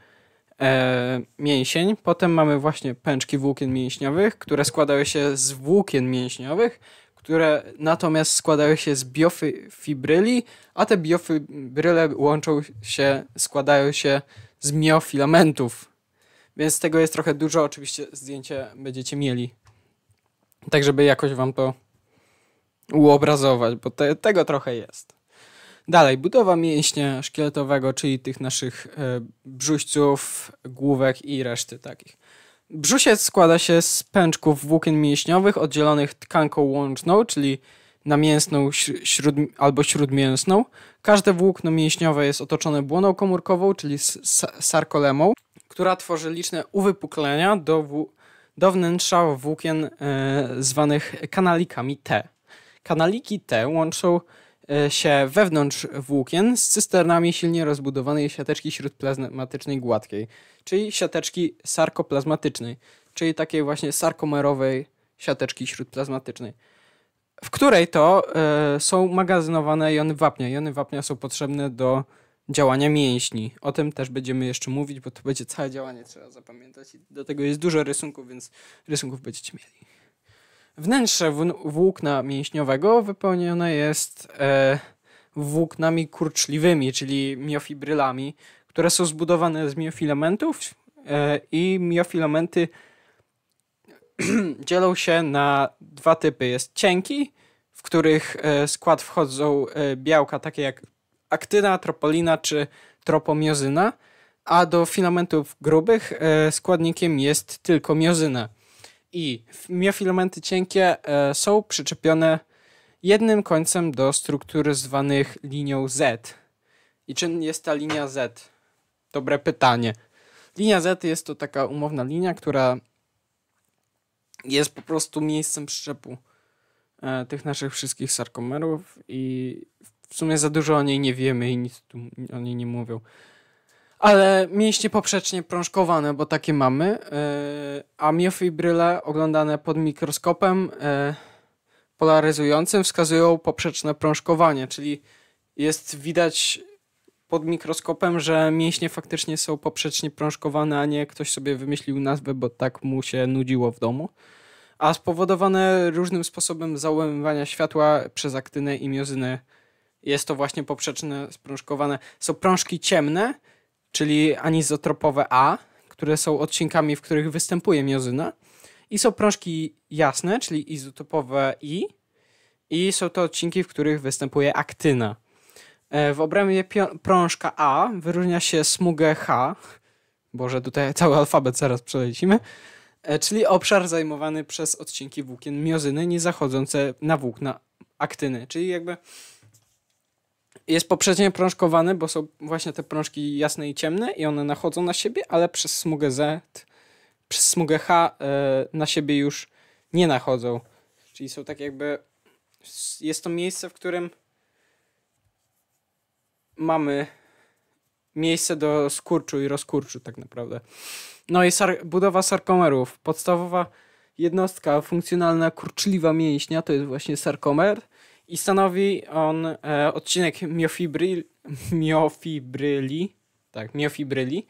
e, mięsień. Potem mamy właśnie pęczki włókien mięśniowych, które składały się z włókien mięśniowych, które natomiast składały się z biofibryli, a te biofibryle łączą się, składają się z miofilamentów więc tego jest trochę dużo. Oczywiście zdjęcie będziecie mieli. Tak, żeby jakoś wam to uobrazować, bo te, tego trochę jest. Dalej, budowa mięśnia szkieletowego, czyli tych naszych e, brzuźców, główek i reszty takich. Brzusiec składa się z pęczków włókien mięśniowych oddzielonych tkanką łączną, czyli namięsną śród, albo śródmięsną. Każde włókno mięśniowe jest otoczone błoną komórkową, czyli sarkolemą która tworzy liczne uwypuklenia do, do wnętrza włókien e, zwanych kanalikami T. Kanaliki T łączą e, się wewnątrz włókien z cysternami silnie rozbudowanej siateczki śródplazmatycznej gładkiej, czyli siateczki sarkoplazmatycznej, czyli takiej właśnie sarkomerowej siateczki śródplazmatycznej, w której to y, są magazynowane jony wapnia. Jony wapnia są potrzebne do działania mięśni. O tym też będziemy jeszcze mówić, bo to będzie całe działanie, trzeba zapamiętać. I do tego jest dużo rysunków, więc rysunków będziecie mieli. Wnętrze włókna mięśniowego wypełnione jest e, włóknami kurczliwymi, czyli miofibrylami, które są zbudowane z miofilamentów e, i miofilamenty dzielą się na dwa typy. Jest cienki, w których e, skład wchodzą e, białka takie jak aktyna, tropolina czy tropomiozyna, a do filamentów grubych e, składnikiem jest tylko miozyna. I miofilamenty cienkie e, są przyczepione jednym końcem do struktury zwanych linią Z. I czym jest ta linia Z? Dobre pytanie. Linia Z jest to taka umowna linia, która jest po prostu miejscem przyczepu e, tych naszych wszystkich sarkomerów i w sumie za dużo o niej nie wiemy i nic tu o niej nie mówią. Ale mięśnie poprzecznie prążkowane, bo takie mamy, yy, a miofibryle oglądane pod mikroskopem e, polaryzującym wskazują poprzeczne prążkowanie, czyli jest widać pod mikroskopem, że mięśnie faktycznie są poprzecznie prążkowane, a nie ktoś sobie wymyślił nazwę, bo tak mu się nudziło w domu. A spowodowane różnym sposobem załamywania światła przez aktynę i miozynę jest to właśnie poprzeczne sprążkowane. Są prążki ciemne, czyli anizotropowe A, które są odcinkami, w których występuje miozyna. I są prążki jasne, czyli izotopowe I. I są to odcinki, w których występuje aktyna. E, w obrębie prążka A wyróżnia się smugę H. Boże, tutaj cały alfabet zaraz przelecimy. E, czyli obszar zajmowany przez odcinki włókien miozyny, nie zachodzące na włókna aktyny. Czyli jakby jest poprzednio prążkowany, bo są właśnie te prążki jasne i ciemne i one nachodzą na siebie, ale przez smugę Z, przez smugę H e, na siebie już nie nachodzą. Czyli są tak jakby... Jest to miejsce, w którym mamy miejsce do skurczu i rozkurczu tak naprawdę. No i sar budowa sarkomerów. Podstawowa jednostka funkcjonalna kurczliwa mięśnia to jest właśnie sarkomer i stanowi on e, odcinek miofibryli, miofibryli, tak, miofibryli,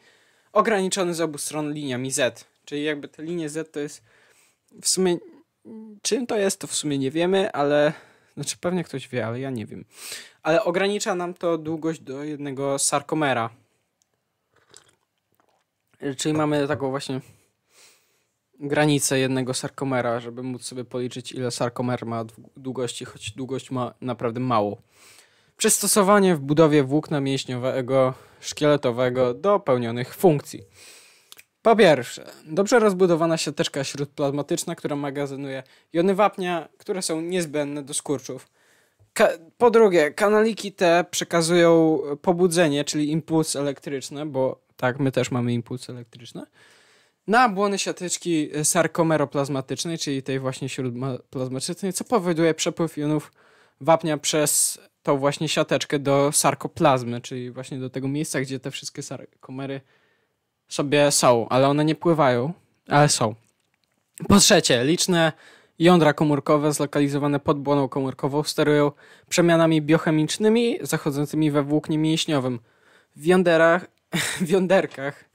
ograniczony z obu stron liniami Z. Czyli jakby te linie Z to jest w sumie, czym to jest, to w sumie nie wiemy, ale, znaczy pewnie ktoś wie, ale ja nie wiem. Ale ogranicza nam to długość do jednego sarkomera. E, czyli tak. mamy taką właśnie granicę jednego sarkomera, żeby móc sobie policzyć, ile sarkomer ma długości, choć długość ma naprawdę mało. Przystosowanie w budowie włókna mięśniowego, szkieletowego do pełnionych funkcji. Po pierwsze, dobrze rozbudowana siateczka śródplazmatyczna, która magazynuje jony wapnia, które są niezbędne do skurczów. Ka po drugie, kanaliki te przekazują pobudzenie, czyli impuls elektryczny, bo tak, my też mamy impuls elektryczny na błony siateczki e, sarkomeroplazmatycznej, czyli tej właśnie śródplazmatycznej, co powoduje przepływ jonów wapnia przez tą właśnie siateczkę do sarkoplazmy, czyli właśnie do tego miejsca, gdzie te wszystkie sarkomery sobie są, ale one nie pływają, ale są. Po trzecie, liczne jądra komórkowe zlokalizowane pod błoną komórkową sterują przemianami biochemicznymi zachodzącymi we włóknie mięśniowym. W jąderach, w jąderkach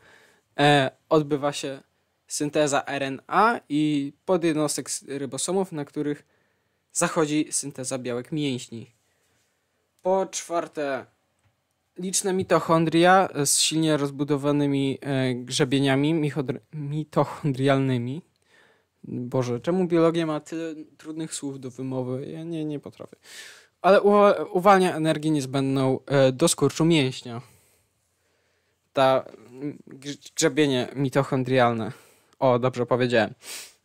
E, odbywa się synteza RNA i podjednostek rybosomów, na których zachodzi synteza białek mięśni. Po czwarte, liczne mitochondria z silnie rozbudowanymi e, grzebieniami mitochondrialnymi. Boże, czemu biologia ma tyle trudnych słów do wymowy? Ja nie, nie potrafię. Ale uwalnia energię niezbędną e, do skurczu mięśnia ta grzebienie mitochondrialne. O, dobrze powiedziałem.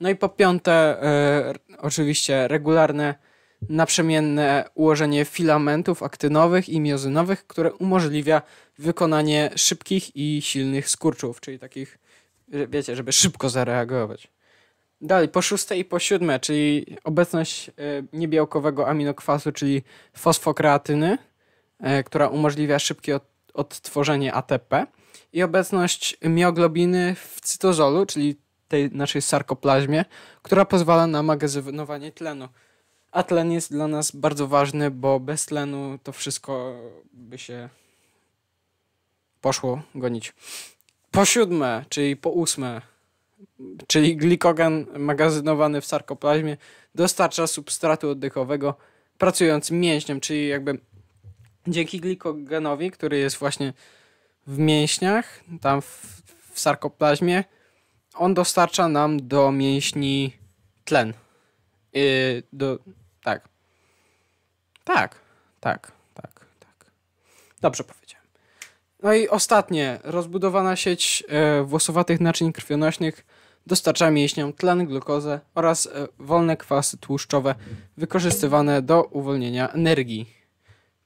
No i po piąte, e, oczywiście regularne, naprzemienne ułożenie filamentów aktynowych i miozynowych, które umożliwia wykonanie szybkich i silnych skurczów, czyli takich, wiecie, żeby szybko zareagować. Dalej, po szóste i po siódme, czyli obecność e, niebiałkowego aminokwasu, czyli fosfokreatyny, e, która umożliwia szybkie odtworzenie ATP i obecność mioglobiny w cytozolu, czyli tej naszej sarkoplazmie, która pozwala na magazynowanie tlenu. A tlen jest dla nas bardzo ważny, bo bez tlenu to wszystko by się poszło gonić. Po siódme, czyli po ósme, czyli glikogen magazynowany w sarkoplazmie dostarcza substratu oddechowego pracującym mięśniem, czyli jakby dzięki glikogenowi, który jest właśnie w mięśniach, tam w, w sarkoplazmie, on dostarcza nam do mięśni tlen. Yy, do, tak. Tak, tak, tak, tak. Dobrze powiedziałem. No i ostatnie. Rozbudowana sieć yy, włosowatych naczyń krwionośnych dostarcza mięśniom tlen, glukozę oraz yy, wolne kwasy tłuszczowe wykorzystywane do uwolnienia energii.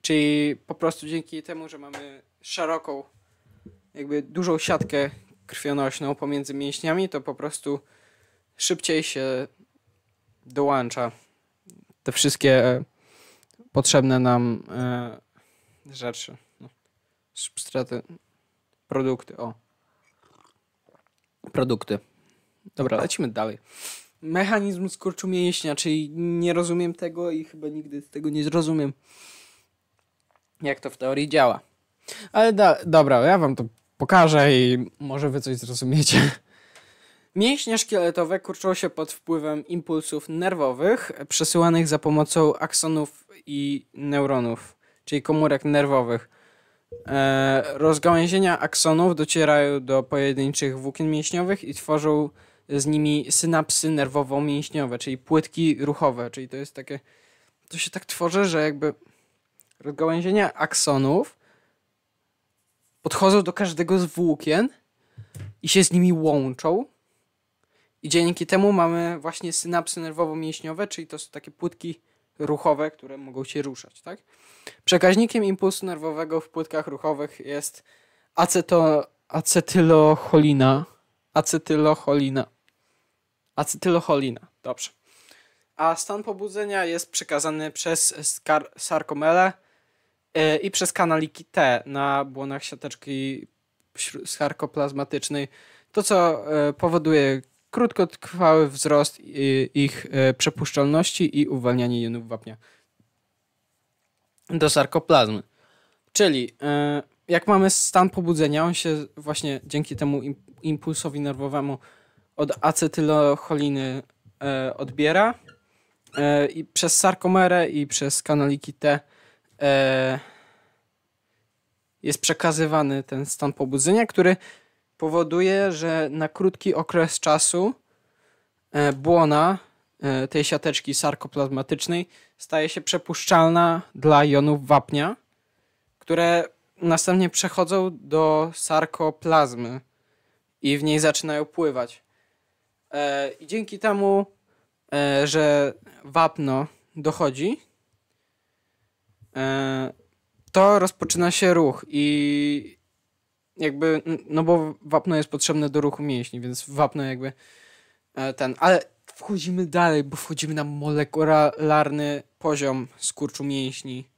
Czyli po prostu dzięki temu, że mamy szeroką jakby dużą siatkę krwionośną pomiędzy mięśniami, to po prostu szybciej się dołącza te wszystkie e, potrzebne nam e, rzeczy, substraty, no, produkty, o. Produkty. Dobra, lecimy dalej. Mechanizm skurczu mięśnia, czyli nie rozumiem tego i chyba nigdy tego nie zrozumiem, jak to w teorii działa. Ale da, dobra, ja wam to pokażę i może wy coś zrozumiecie. Mięśnie szkieletowe kurczą się pod wpływem impulsów nerwowych przesyłanych za pomocą aksonów i neuronów, czyli komórek nerwowych. E, rozgałęzienia aksonów docierają do pojedynczych włókien mięśniowych i tworzą z nimi synapsy nerwowo-mięśniowe, czyli płytki ruchowe, czyli to jest takie, to się tak tworzy, że jakby rozgałęzienia aksonów podchodzą do każdego z włókien i się z nimi łączą. I dzięki temu mamy właśnie synapsy nerwowo-mięśniowe, czyli to są takie płytki ruchowe, które mogą się ruszać, tak? Przekaźnikiem impulsu nerwowego w płytkach ruchowych jest aceto, acetylocholina. Acetylocholina. Acetylocholina, dobrze. A stan pobudzenia jest przekazany przez sarkomelę, E, i przez kanaliki T na błonach siateczki scharkoplazmatycznej. to co e, powoduje krótkotrwały wzrost ich e, przepuszczalności i uwalnianie jonów wapnia do sarkoplazmy. Czyli jak mamy stan pobudzenia, on się właśnie dzięki temu impulsowi nerwowemu od acetylocholiny odbiera i przez sarkomerę i przez kanaliki T e, jest przekazywany ten stan pobudzenia, który powoduje, że na krótki okres czasu e, błona e, tej siateczki sarkoplazmatycznej staje się przepuszczalna dla jonów wapnia, które następnie przechodzą do sarkoplazmy i w niej zaczynają pływać. E, I dzięki temu, e, że wapno dochodzi E, to rozpoczyna się ruch i jakby, no bo wapno jest potrzebne do ruchu mięśni, więc wapno jakby e, ten, ale wchodzimy dalej, bo wchodzimy na molekularny poziom skurczu mięśni.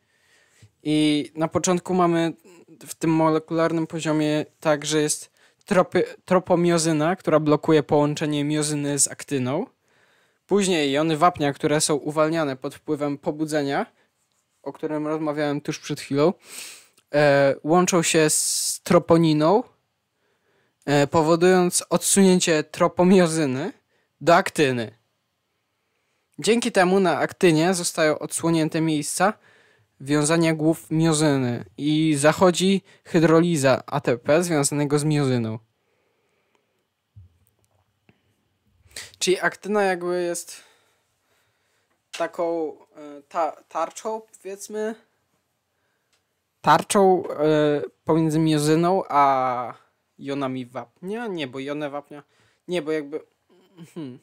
I na początku mamy w tym molekularnym poziomie tak, że jest tropy, tropomiozyna, która blokuje połączenie miozyny z aktyną. Później jony wapnia, które są uwalniane pod wpływem pobudzenia, o którym rozmawiałem tuż przed chwilą, e, łączą się z troponiną, e, powodując odsunięcie tropomiozyny do aktyny. Dzięki temu na aktynie zostają odsłonięte miejsca wiązania głów miozyny i zachodzi hydroliza ATP związanego z miozyną. Czyli aktyna jakby jest taką e, ta, tarczą, powiedzmy, tarczą e, pomiędzy Mierzyną a Jonami Wapnia. Nie, bo Jonę Wapnia. Nie, bo jakby. Hmm.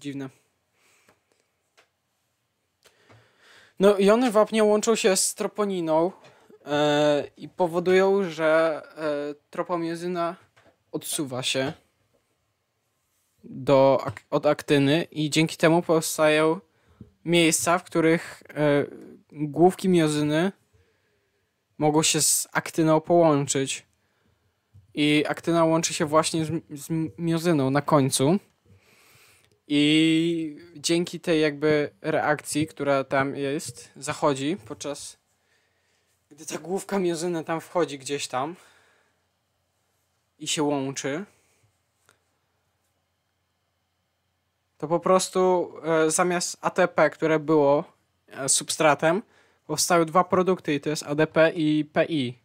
Dziwne. No, jony wapnia łączą się z troponiną e, i powodują, że yy, odsuwa się do, od aktyny i dzięki temu powstają miejsca, w których e, główki miozyny mogą się z aktyną połączyć. I aktyna łączy się właśnie z, z miozyną na końcu. I dzięki tej jakby reakcji, która tam jest, zachodzi podczas gdy ta główka miozyny tam wchodzi gdzieś tam i się łączy. to po prostu e, zamiast ATP, które było e, substratem, powstały dwa produkty i to jest ADP i PI.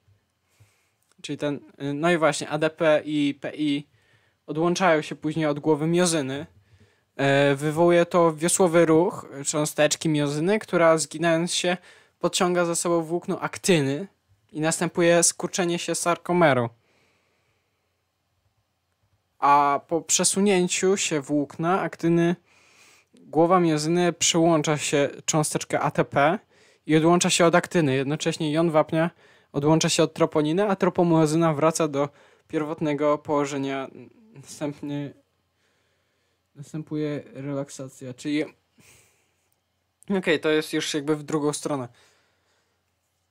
Czyli ten, e, no i właśnie ADP i PI odłączają się później od głowy miozyny. Wywołuje to wiosłowy ruch cząsteczki miozyny, która zginając się podciąga za sobą włókno aktyny i następuje skurczenie się sarkomeru a po przesunięciu się włókna aktyny głowa miozyny przyłącza się cząsteczkę ATP i odłącza się od aktyny. Jednocześnie jon wapnia odłącza się od troponiny, a tropomiozyna wraca do pierwotnego położenia. Następnie następuje relaksacja, czyli okej, okay, to jest już jakby w drugą stronę.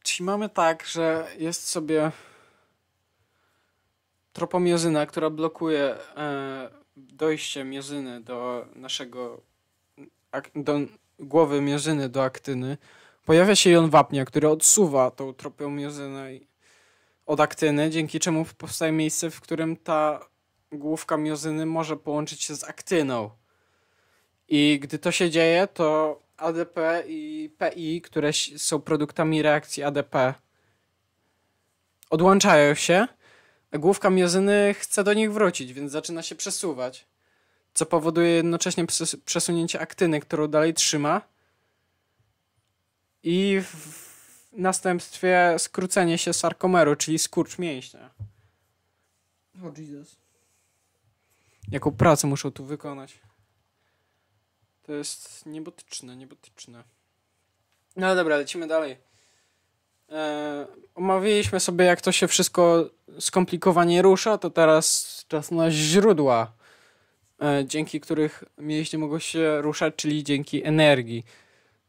Czyli mamy tak, że jest sobie tropomiozyna, która blokuje e, dojście miozyny do naszego, do głowy miozyny do aktyny. Pojawia się jon wapnia, który odsuwa tą tropomiozynę od aktyny, dzięki czemu powstaje miejsce, w którym ta główka miozyny może połączyć się z aktyną. I gdy to się dzieje, to ADP i PI, które są produktami reakcji ADP, odłączają się główka miozyny chce do nich wrócić, więc zaczyna się przesuwać, co powoduje jednocześnie przesunięcie aktyny, którą dalej trzyma i w następstwie skrócenie się sarkomeru, czyli skurcz mięśnia. O oh, Jesus. Jaką pracę muszą tu wykonać. To jest niebotyczne, niebotyczne. No dobra, lecimy dalej. Eee, omawialiśmy sobie, jak to się wszystko skomplikowanie rusza, to teraz czas na źródła, e, dzięki których mięśnie mogą się ruszać, czyli dzięki energii.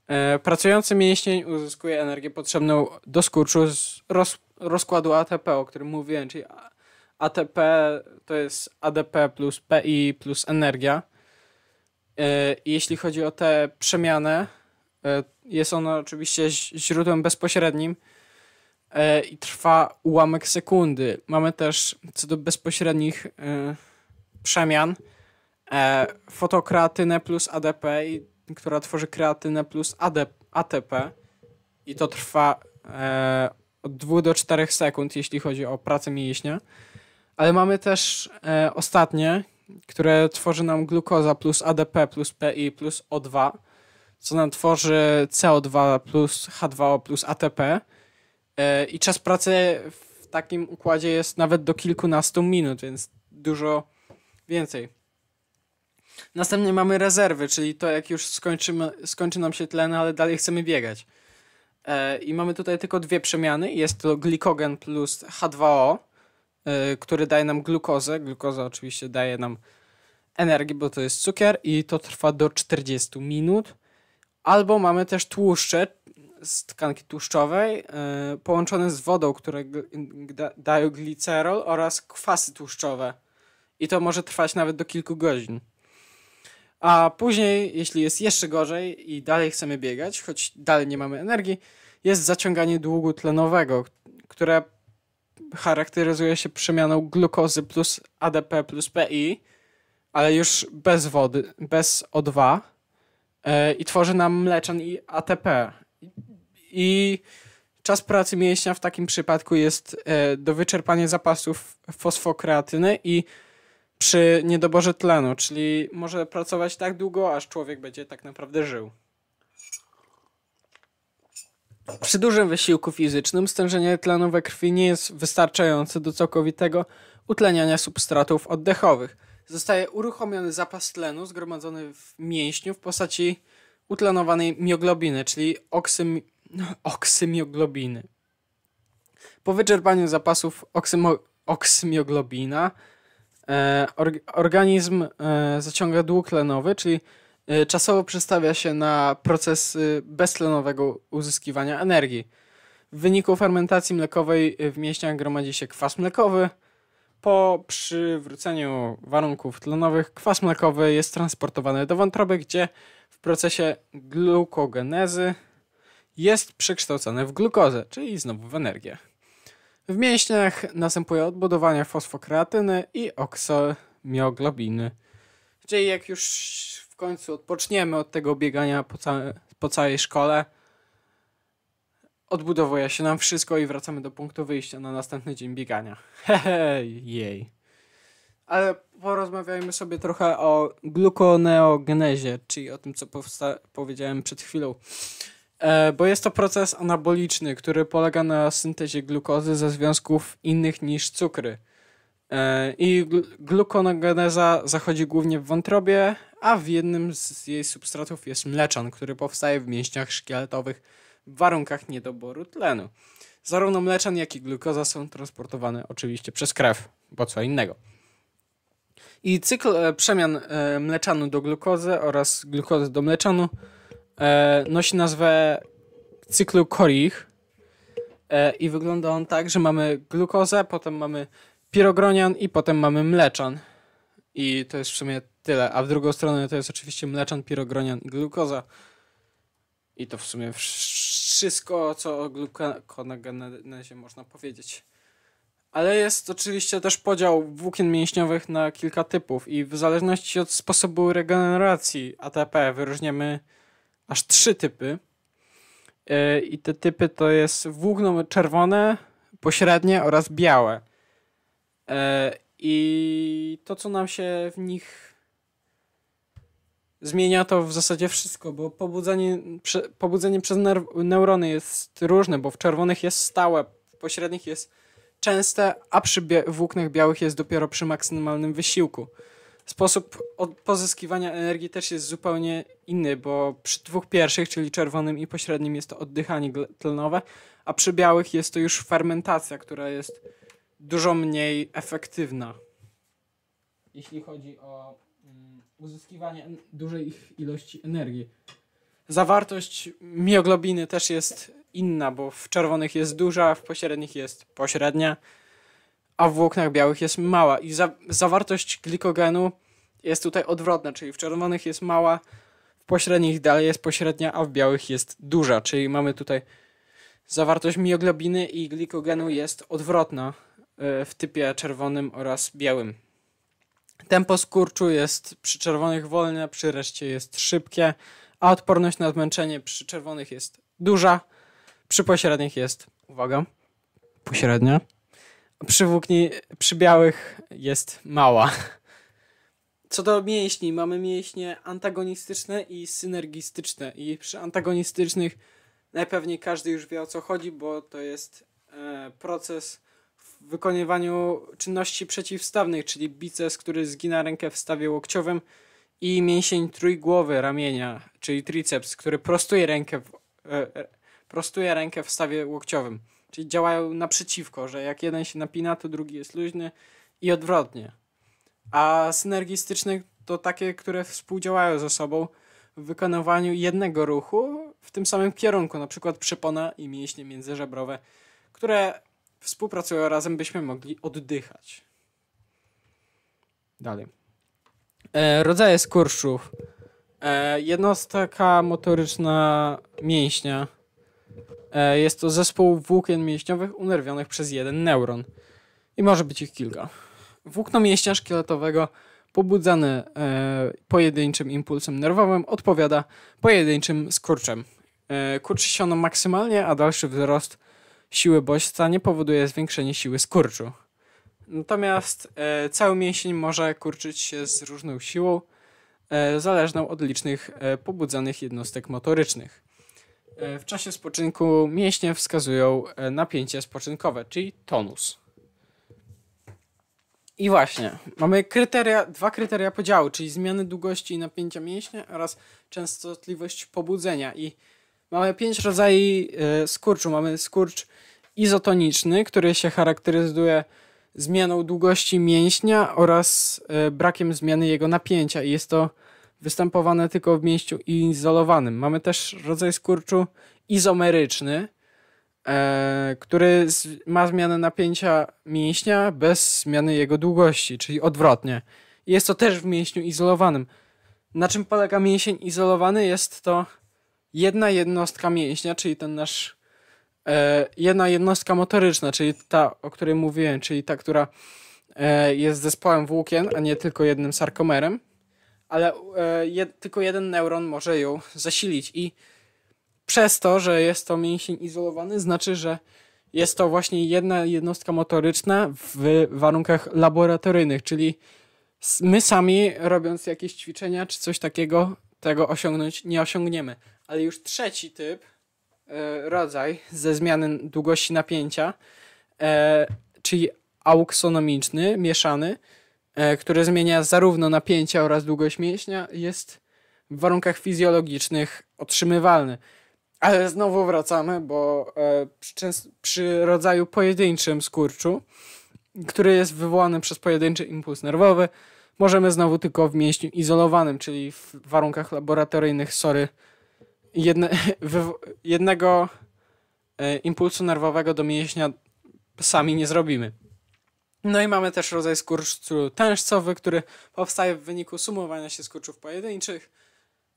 E, pracujący mięsień uzyskuje energię potrzebną do skurczu z roz, rozkładu ATP, o którym mówiłem, czyli ATP to jest ADP plus PI plus energia. E, jeśli chodzi o tę przemianę, jest ona oczywiście źródłem bezpośrednim, E, i trwa ułamek sekundy. Mamy też co do bezpośrednich e, przemian e, fotokreatynę plus ADP, która tworzy kreatynę plus AD, ATP i to trwa od 2 do 4 sekund, jeśli chodzi o pracę mięśnia. Ale mamy też ostatnie, które tworzy nam glukoza plus ADP plus PI plus O2, co nam tworzy CO2 plus H2O plus ATP E, i czas pracy w takim układzie jest nawet do kilkunastu minut, więc dużo więcej. Następnie mamy rezerwy, czyli to jak już skończymy, skończy nam się tlen, ale dalej chcemy biegać. E, I mamy tutaj tylko dwie przemiany. Jest to glikogen plus H2O, e, który daje nam glukozę. Glukoza oczywiście daje nam energii, bo to jest cukier i to trwa do 40 minut. Albo mamy też tłuszcze, z tkanki tłuszczowej e, połączone z wodą, które dają glicerol oraz kwasy tłuszczowe. I to może trwać nawet do kilku godzin. A później, jeśli jest jeszcze gorzej i dalej chcemy biegać, choć dalej nie mamy energii, jest zaciąganie długu tlenowego, które charakteryzuje się przemianą glukozy plus ADP plus PI, ale już bez wody, bez O2 e, i tworzy nam mleczan i ATP i czas pracy mięśnia w takim przypadku jest e, do wyczerpania zapasów fosfokreatyny i przy niedoborze tlenu, czyli może pracować tak długo, aż człowiek będzie tak naprawdę żył. Przy dużym wysiłku fizycznym stężenie tlenu we krwi nie jest wystarczające do całkowitego utleniania substratów oddechowych. Zostaje uruchomiony zapas tlenu zgromadzony w mięśniu w postaci utlenowanej mioglobiny, czyli oksym oksymioglobiny. Po wyczerpaniu zapasów oksymo, oksymioglobina e, or, organizm e, zaciąga tlenowy, czyli e, czasowo przestawia się na proces beztlenowego uzyskiwania energii. W wyniku fermentacji mlekowej w mięśniach gromadzi się kwas mlekowy. Po przywróceniu warunków tlenowych kwas mlekowy jest transportowany do wątroby, gdzie w procesie glukogenezy jest przekształcane w glukozę, czyli znowu w energię. W mięśniach następuje odbudowanie fosfokreatyny i oksomioglobiny. Czyli jak już w końcu odpoczniemy od tego biegania po, po całej szkole, odbudowuje się nam wszystko i wracamy do punktu wyjścia na następny dzień biegania. Hehej, jej. Ale porozmawiajmy sobie trochę o glukoneogenezie, czyli o tym, co powiedziałem przed chwilą. E, bo jest to proces anaboliczny, który polega na syntezie glukozy ze związków innych niż cukry. E, I glukonogeneza zachodzi głównie w wątrobie, a w jednym z jej substratów jest mleczan, który powstaje w mięśniach szkieletowych w warunkach niedoboru tlenu. Zarówno mleczan, jak i glukoza są transportowane oczywiście przez krew, bo co innego. I cykl e, przemian mleczanu do glukozy oraz glukozy do mleczanu e, nosi nazwę cyklu Korich e, i wygląda on tak, że mamy glukozę, potem mamy pirogronian i potem mamy mleczan. I to jest w sumie tyle. A w drugą stronę to jest oczywiście mleczan, pirogronian i glukoza. I to w sumie wszystko, co o glukonegenezie można powiedzieć. Ale jest oczywiście też podział włókien mięśniowych na kilka typów i w zależności od sposobu regeneracji ATP wyróżniamy aż trzy typy. E, I te typy to jest włókno czerwone, pośrednie oraz białe. E, I to, co nam się w nich zmienia, to w zasadzie wszystko, bo pobudzenie, pobudzenie przez neurony jest różne, bo w czerwonych jest stałe, w pośrednich jest częste, a przy włóknach białych jest dopiero przy maksymalnym wysiłku sposób pozyskiwania energii też jest zupełnie inny, bo przy dwóch pierwszych, czyli czerwonym i pośrednim, jest to oddychanie tlenowe, a przy białych jest to już fermentacja, która jest dużo mniej efektywna, jeśli chodzi o mm, uzyskiwanie dużej ilości energii. Zawartość mioglobiny też jest inna, bo w czerwonych jest duża, w pośrednich jest pośrednia a w włóknach białych jest mała. I za zawartość glikogenu jest tutaj odwrotna, czyli w czerwonych jest mała, w pośrednich dalej jest pośrednia, a w białych jest duża. Czyli mamy tutaj zawartość mioglobiny i glikogenu jest odwrotna e, w typie czerwonym oraz białym. Tempo skurczu jest przy czerwonych wolne, przy reszcie jest szybkie, a odporność na zmęczenie przy czerwonych jest duża, przy pośrednich jest, uwaga, pośrednia, przy włókni, przy białych jest mała. Co do mięśni, mamy mięśnie antagonistyczne i synergistyczne. I przy antagonistycznych najpewniej każdy już wie o co chodzi, bo to jest e, proces w wykonywaniu czynności przeciwstawnych, czyli biceps, który zgina rękę w stawie łokciowym i mięsień trójgłowy ramienia, czyli triceps, który prostuje rękę w, e, e prostuje rękę w stawie łokciowym. Czyli działają naprzeciwko, że jak jeden się napina, to drugi jest luźny i odwrotnie. A synergistyczne to takie, które współdziałają ze sobą w wykonywaniu jednego ruchu w tym samym kierunku, na przykład przypona i mięśnie międzyżebrowe, które współpracują razem, byśmy mogli oddychać. Dalej. E, rodzaje skurczów. E, jednostka motoryczna mięśnia E, jest to zespół włókien mięśniowych unerwionych przez jeden neuron. I może być ich kilka. Włókno mięśnia szkieletowego pobudzane e, pojedynczym impulsem nerwowym odpowiada pojedynczym skurczem. E, kurczy się ono maksymalnie, a dalszy wzrost siły bodźca nie powoduje zwiększenia siły skurczu. Natomiast cały mięsień może kurczyć się z różną siłą, zależną od licznych pobudzanych jednostek motorycznych. E, w czasie spoczynku mięśnie wskazują e, napięcie spoczynkowe, czyli tonus. I właśnie, mamy kryteria, dwa kryteria podziału, czyli zmiany długości i napięcia mięśnia oraz częstotliwość pobudzenia. I mamy pięć rodzajów e, skurczu. Mamy skurcz izotoniczny, który się charakteryzuje zmianą długości mięśnia oraz brakiem zmiany jego napięcia. I jest to występowane tylko w miejscu izolowanym. Mamy też rodzaj skurczu izomeryczny, e, który z, ma zmianę napięcia mięśnia bez zmiany jego długości, czyli odwrotnie. Jest to też w mięśniu izolowanym. Na czym polega mięsień izolowany? Jest to jedna jednostka mięśnia, czyli ten nasz e, jedna jednostka motoryczna, czyli ta, o której mówiłem, czyli ta, która e, jest zespołem włókien, a nie tylko jednym sarkomerem ale e, tylko jeden neuron może ją zasilić. I przez to, że jest to mięsień izolowany, znaczy, że jest to właśnie jedna jednostka motoryczna w warunkach laboratoryjnych, czyli my sami robiąc jakieś ćwiczenia czy coś takiego, tego osiągnąć nie osiągniemy. Ale już trzeci typ, e, rodzaj ze zmiany długości napięcia, e, czyli auksonomiczny, mieszany, E, które zmienia zarówno napięcia oraz długość mięśnia, jest w warunkach fizjologicznych otrzymywalny. Ale znowu wracamy, bo e, przy, rodzaju pojedynczym skurczu, który jest wywołany przez pojedynczy impuls nerwowy, możemy znowu tylko w mięśniu izolowanym, czyli w warunkach laboratoryjnych, sorry, jedne, jednego e, impulsu nerwowego do mięśnia sami nie zrobimy. No i mamy też rodzaj skurczu tężcowy, który powstaje w wyniku sumowania się skurczów pojedynczych.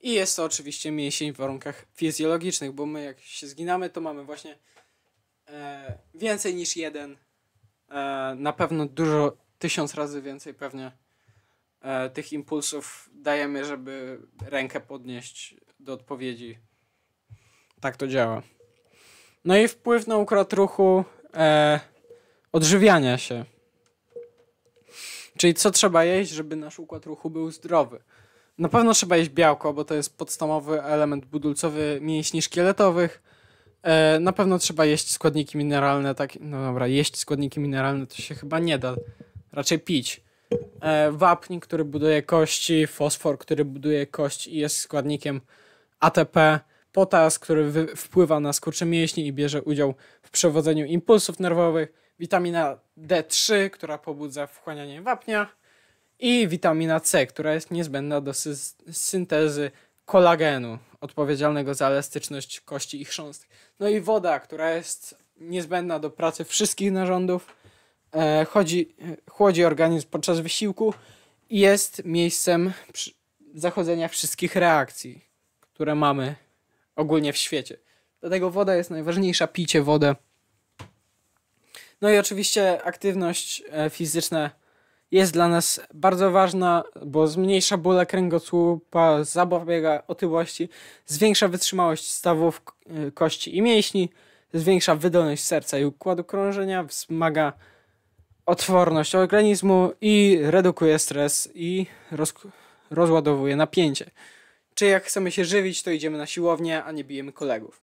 I jest to oczywiście mięsień w warunkach fizjologicznych, bo my jak się zginamy, to mamy właśnie e, więcej niż jeden, e, na pewno dużo, tysiąc razy więcej pewnie e, tych impulsów dajemy, żeby rękę podnieść do odpowiedzi. Tak to działa. No i wpływ na układ ruchu e, odżywiania się. Czyli co trzeba jeść, żeby nasz układ ruchu był zdrowy? Na pewno trzeba jeść białko, bo to jest podstawowy element budulcowy mięśni szkieletowych. E, na pewno trzeba jeść składniki mineralne, tak, no dobra, jeść składniki mineralne to się chyba nie da, raczej pić. E, wapń, który buduje kości, fosfor, który buduje kość i jest składnikiem ATP, potas, który wpływa na skurcze mięśni i bierze udział w przewodzeniu impulsów nerwowych witamina D3, która pobudza wchłanianie wapnia i witamina C, która jest niezbędna do sy syntezy kolagenu odpowiedzialnego za elastyczność kości i chrząstek. No i woda, która jest niezbędna do pracy wszystkich narządów, e, chodzi, e, chłodzi organizm podczas wysiłku i jest miejscem zachodzenia wszystkich reakcji, które mamy ogólnie w świecie. Dlatego woda jest najważniejsza, picie wodę. No i oczywiście aktywność e, fizyczna jest dla nas bardzo ważna, bo zmniejsza bóle kręgosłupa, zapobiega otyłości, zwiększa wytrzymałość stawów e, kości i mięśni, zwiększa wydolność serca i układu krążenia, wzmaga otworność organizmu i redukuje stres i roz rozładowuje napięcie. Czy jak chcemy się żywić, to idziemy na siłownię, a nie bijemy kolegów.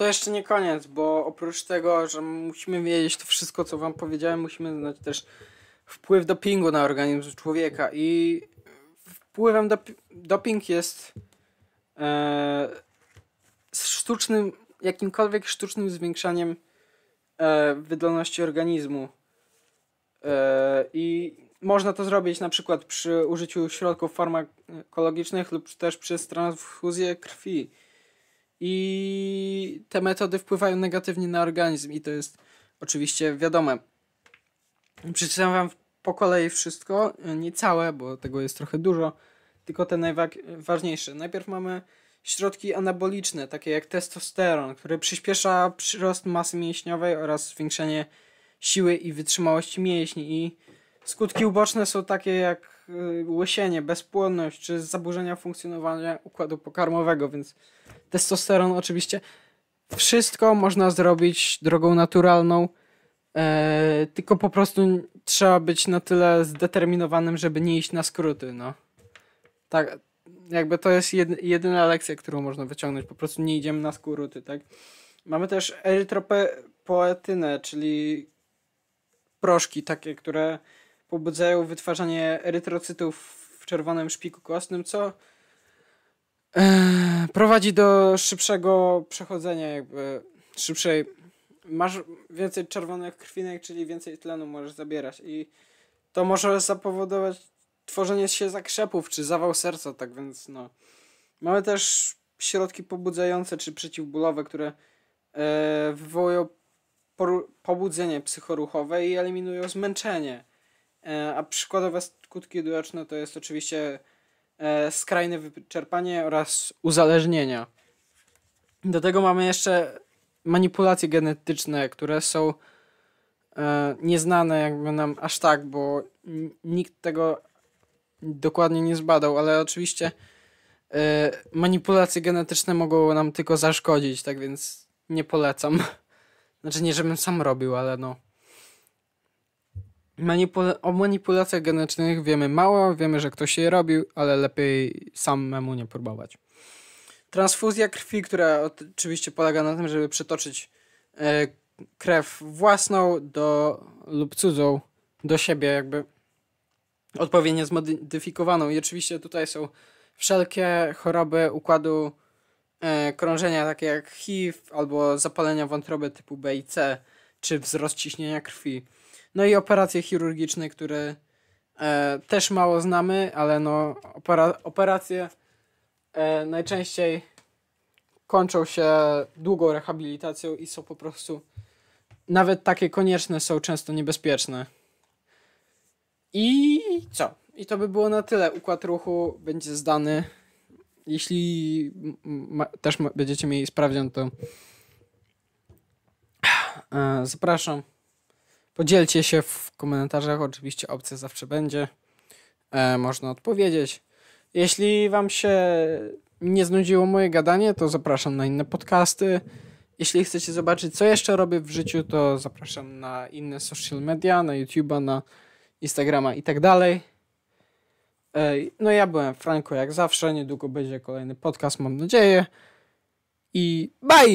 To jeszcze nie koniec, bo oprócz tego, że musimy wiedzieć to wszystko, co wam powiedziałem, musimy znać też wpływ dopingu na organizm człowieka i wpływem doping jest e, sztucznym, jakimkolwiek sztucznym zwiększaniem e, wydolności organizmu. E, I można to zrobić na przykład przy użyciu środków farmakologicznych lub też przez transfuzję krwi i te metody wpływają negatywnie na organizm i to jest oczywiście wiadome. Przeczytam wam po kolei wszystko, nie całe, bo tego jest trochę dużo, tylko te najważniejsze. Najpierw mamy środki anaboliczne, takie jak testosteron, który przyspiesza przyrost masy mięśniowej oraz zwiększenie siły i wytrzymałości mięśni i skutki uboczne są takie jak Y, łysienie, bezpłonność czy zaburzenia funkcjonowania układu pokarmowego, więc testosteron oczywiście. Wszystko można zrobić drogą naturalną, e, tylko po prostu trzeba być na tyle zdeterminowanym, żeby nie iść na skróty. No. Tak, jakby to jest jedyna lekcja, którą można wyciągnąć. Po prostu nie idziemy na skróty, tak? Mamy też erytropoetynę, czyli proszki takie, które pobudzają wytwarzanie erytrocytów w czerwonym szpiku kostnym, co e, prowadzi do szybszego przechodzenia, jakby szybszej. Masz więcej czerwonych krwinek, czyli więcej tlenu możesz zabierać i to może zapowodować tworzenie się zakrzepów czy zawał serca, tak więc no. Mamy też środki pobudzające czy przeciwbólowe, które e, wywołują pobudzenie psychoruchowe i eliminują zmęczenie. E, a przykładowe skutki uboczne to jest oczywiście e, skrajne wyczerpanie oraz uzależnienia. Do tego mamy jeszcze manipulacje genetyczne, które są e, nieznane jakby nam aż tak, bo nikt tego dokładnie nie zbadał, ale oczywiście manipulacje genetyczne mogą nam tylko zaszkodzić, tak więc nie polecam. Znaczy nie, żebym sam robił, ale no manipula o manipulacjach genetycznych wiemy mało, wiemy, że ktoś je robił, ale lepiej samemu nie próbować. Transfuzja krwi, która oczywiście polega na tym, żeby przytoczyć e, krew własną do, lub cudzą do siebie, jakby odpowiednio zmodyfikowaną. I oczywiście tutaj są wszelkie choroby układu e, krążenia, takie jak HIV, albo zapalenia wątroby typu B i C, czy wzrost ciśnienia krwi. No i operacje chirurgiczne, które e, też mało znamy, ale no opera operacje e, najczęściej kończą się długą rehabilitacją i są po prostu nawet takie konieczne są często niebezpieczne. I co? I to by było na tyle. Układ ruchu będzie zdany. Jeśli też będziecie mieli sprawdzian, to e, zapraszam. Podzielcie się w komentarzach, oczywiście opcja zawsze będzie. E, można odpowiedzieć. Jeśli Wam się nie znudziło moje gadanie, to zapraszam na inne podcasty. Jeśli chcecie zobaczyć, co jeszcze robię w życiu, to zapraszam na inne social media, na YouTube'a, na Instagrama i tak dalej. E, no ja byłem Franko jak zawsze, niedługo będzie kolejny podcast, mam nadzieję. I bye!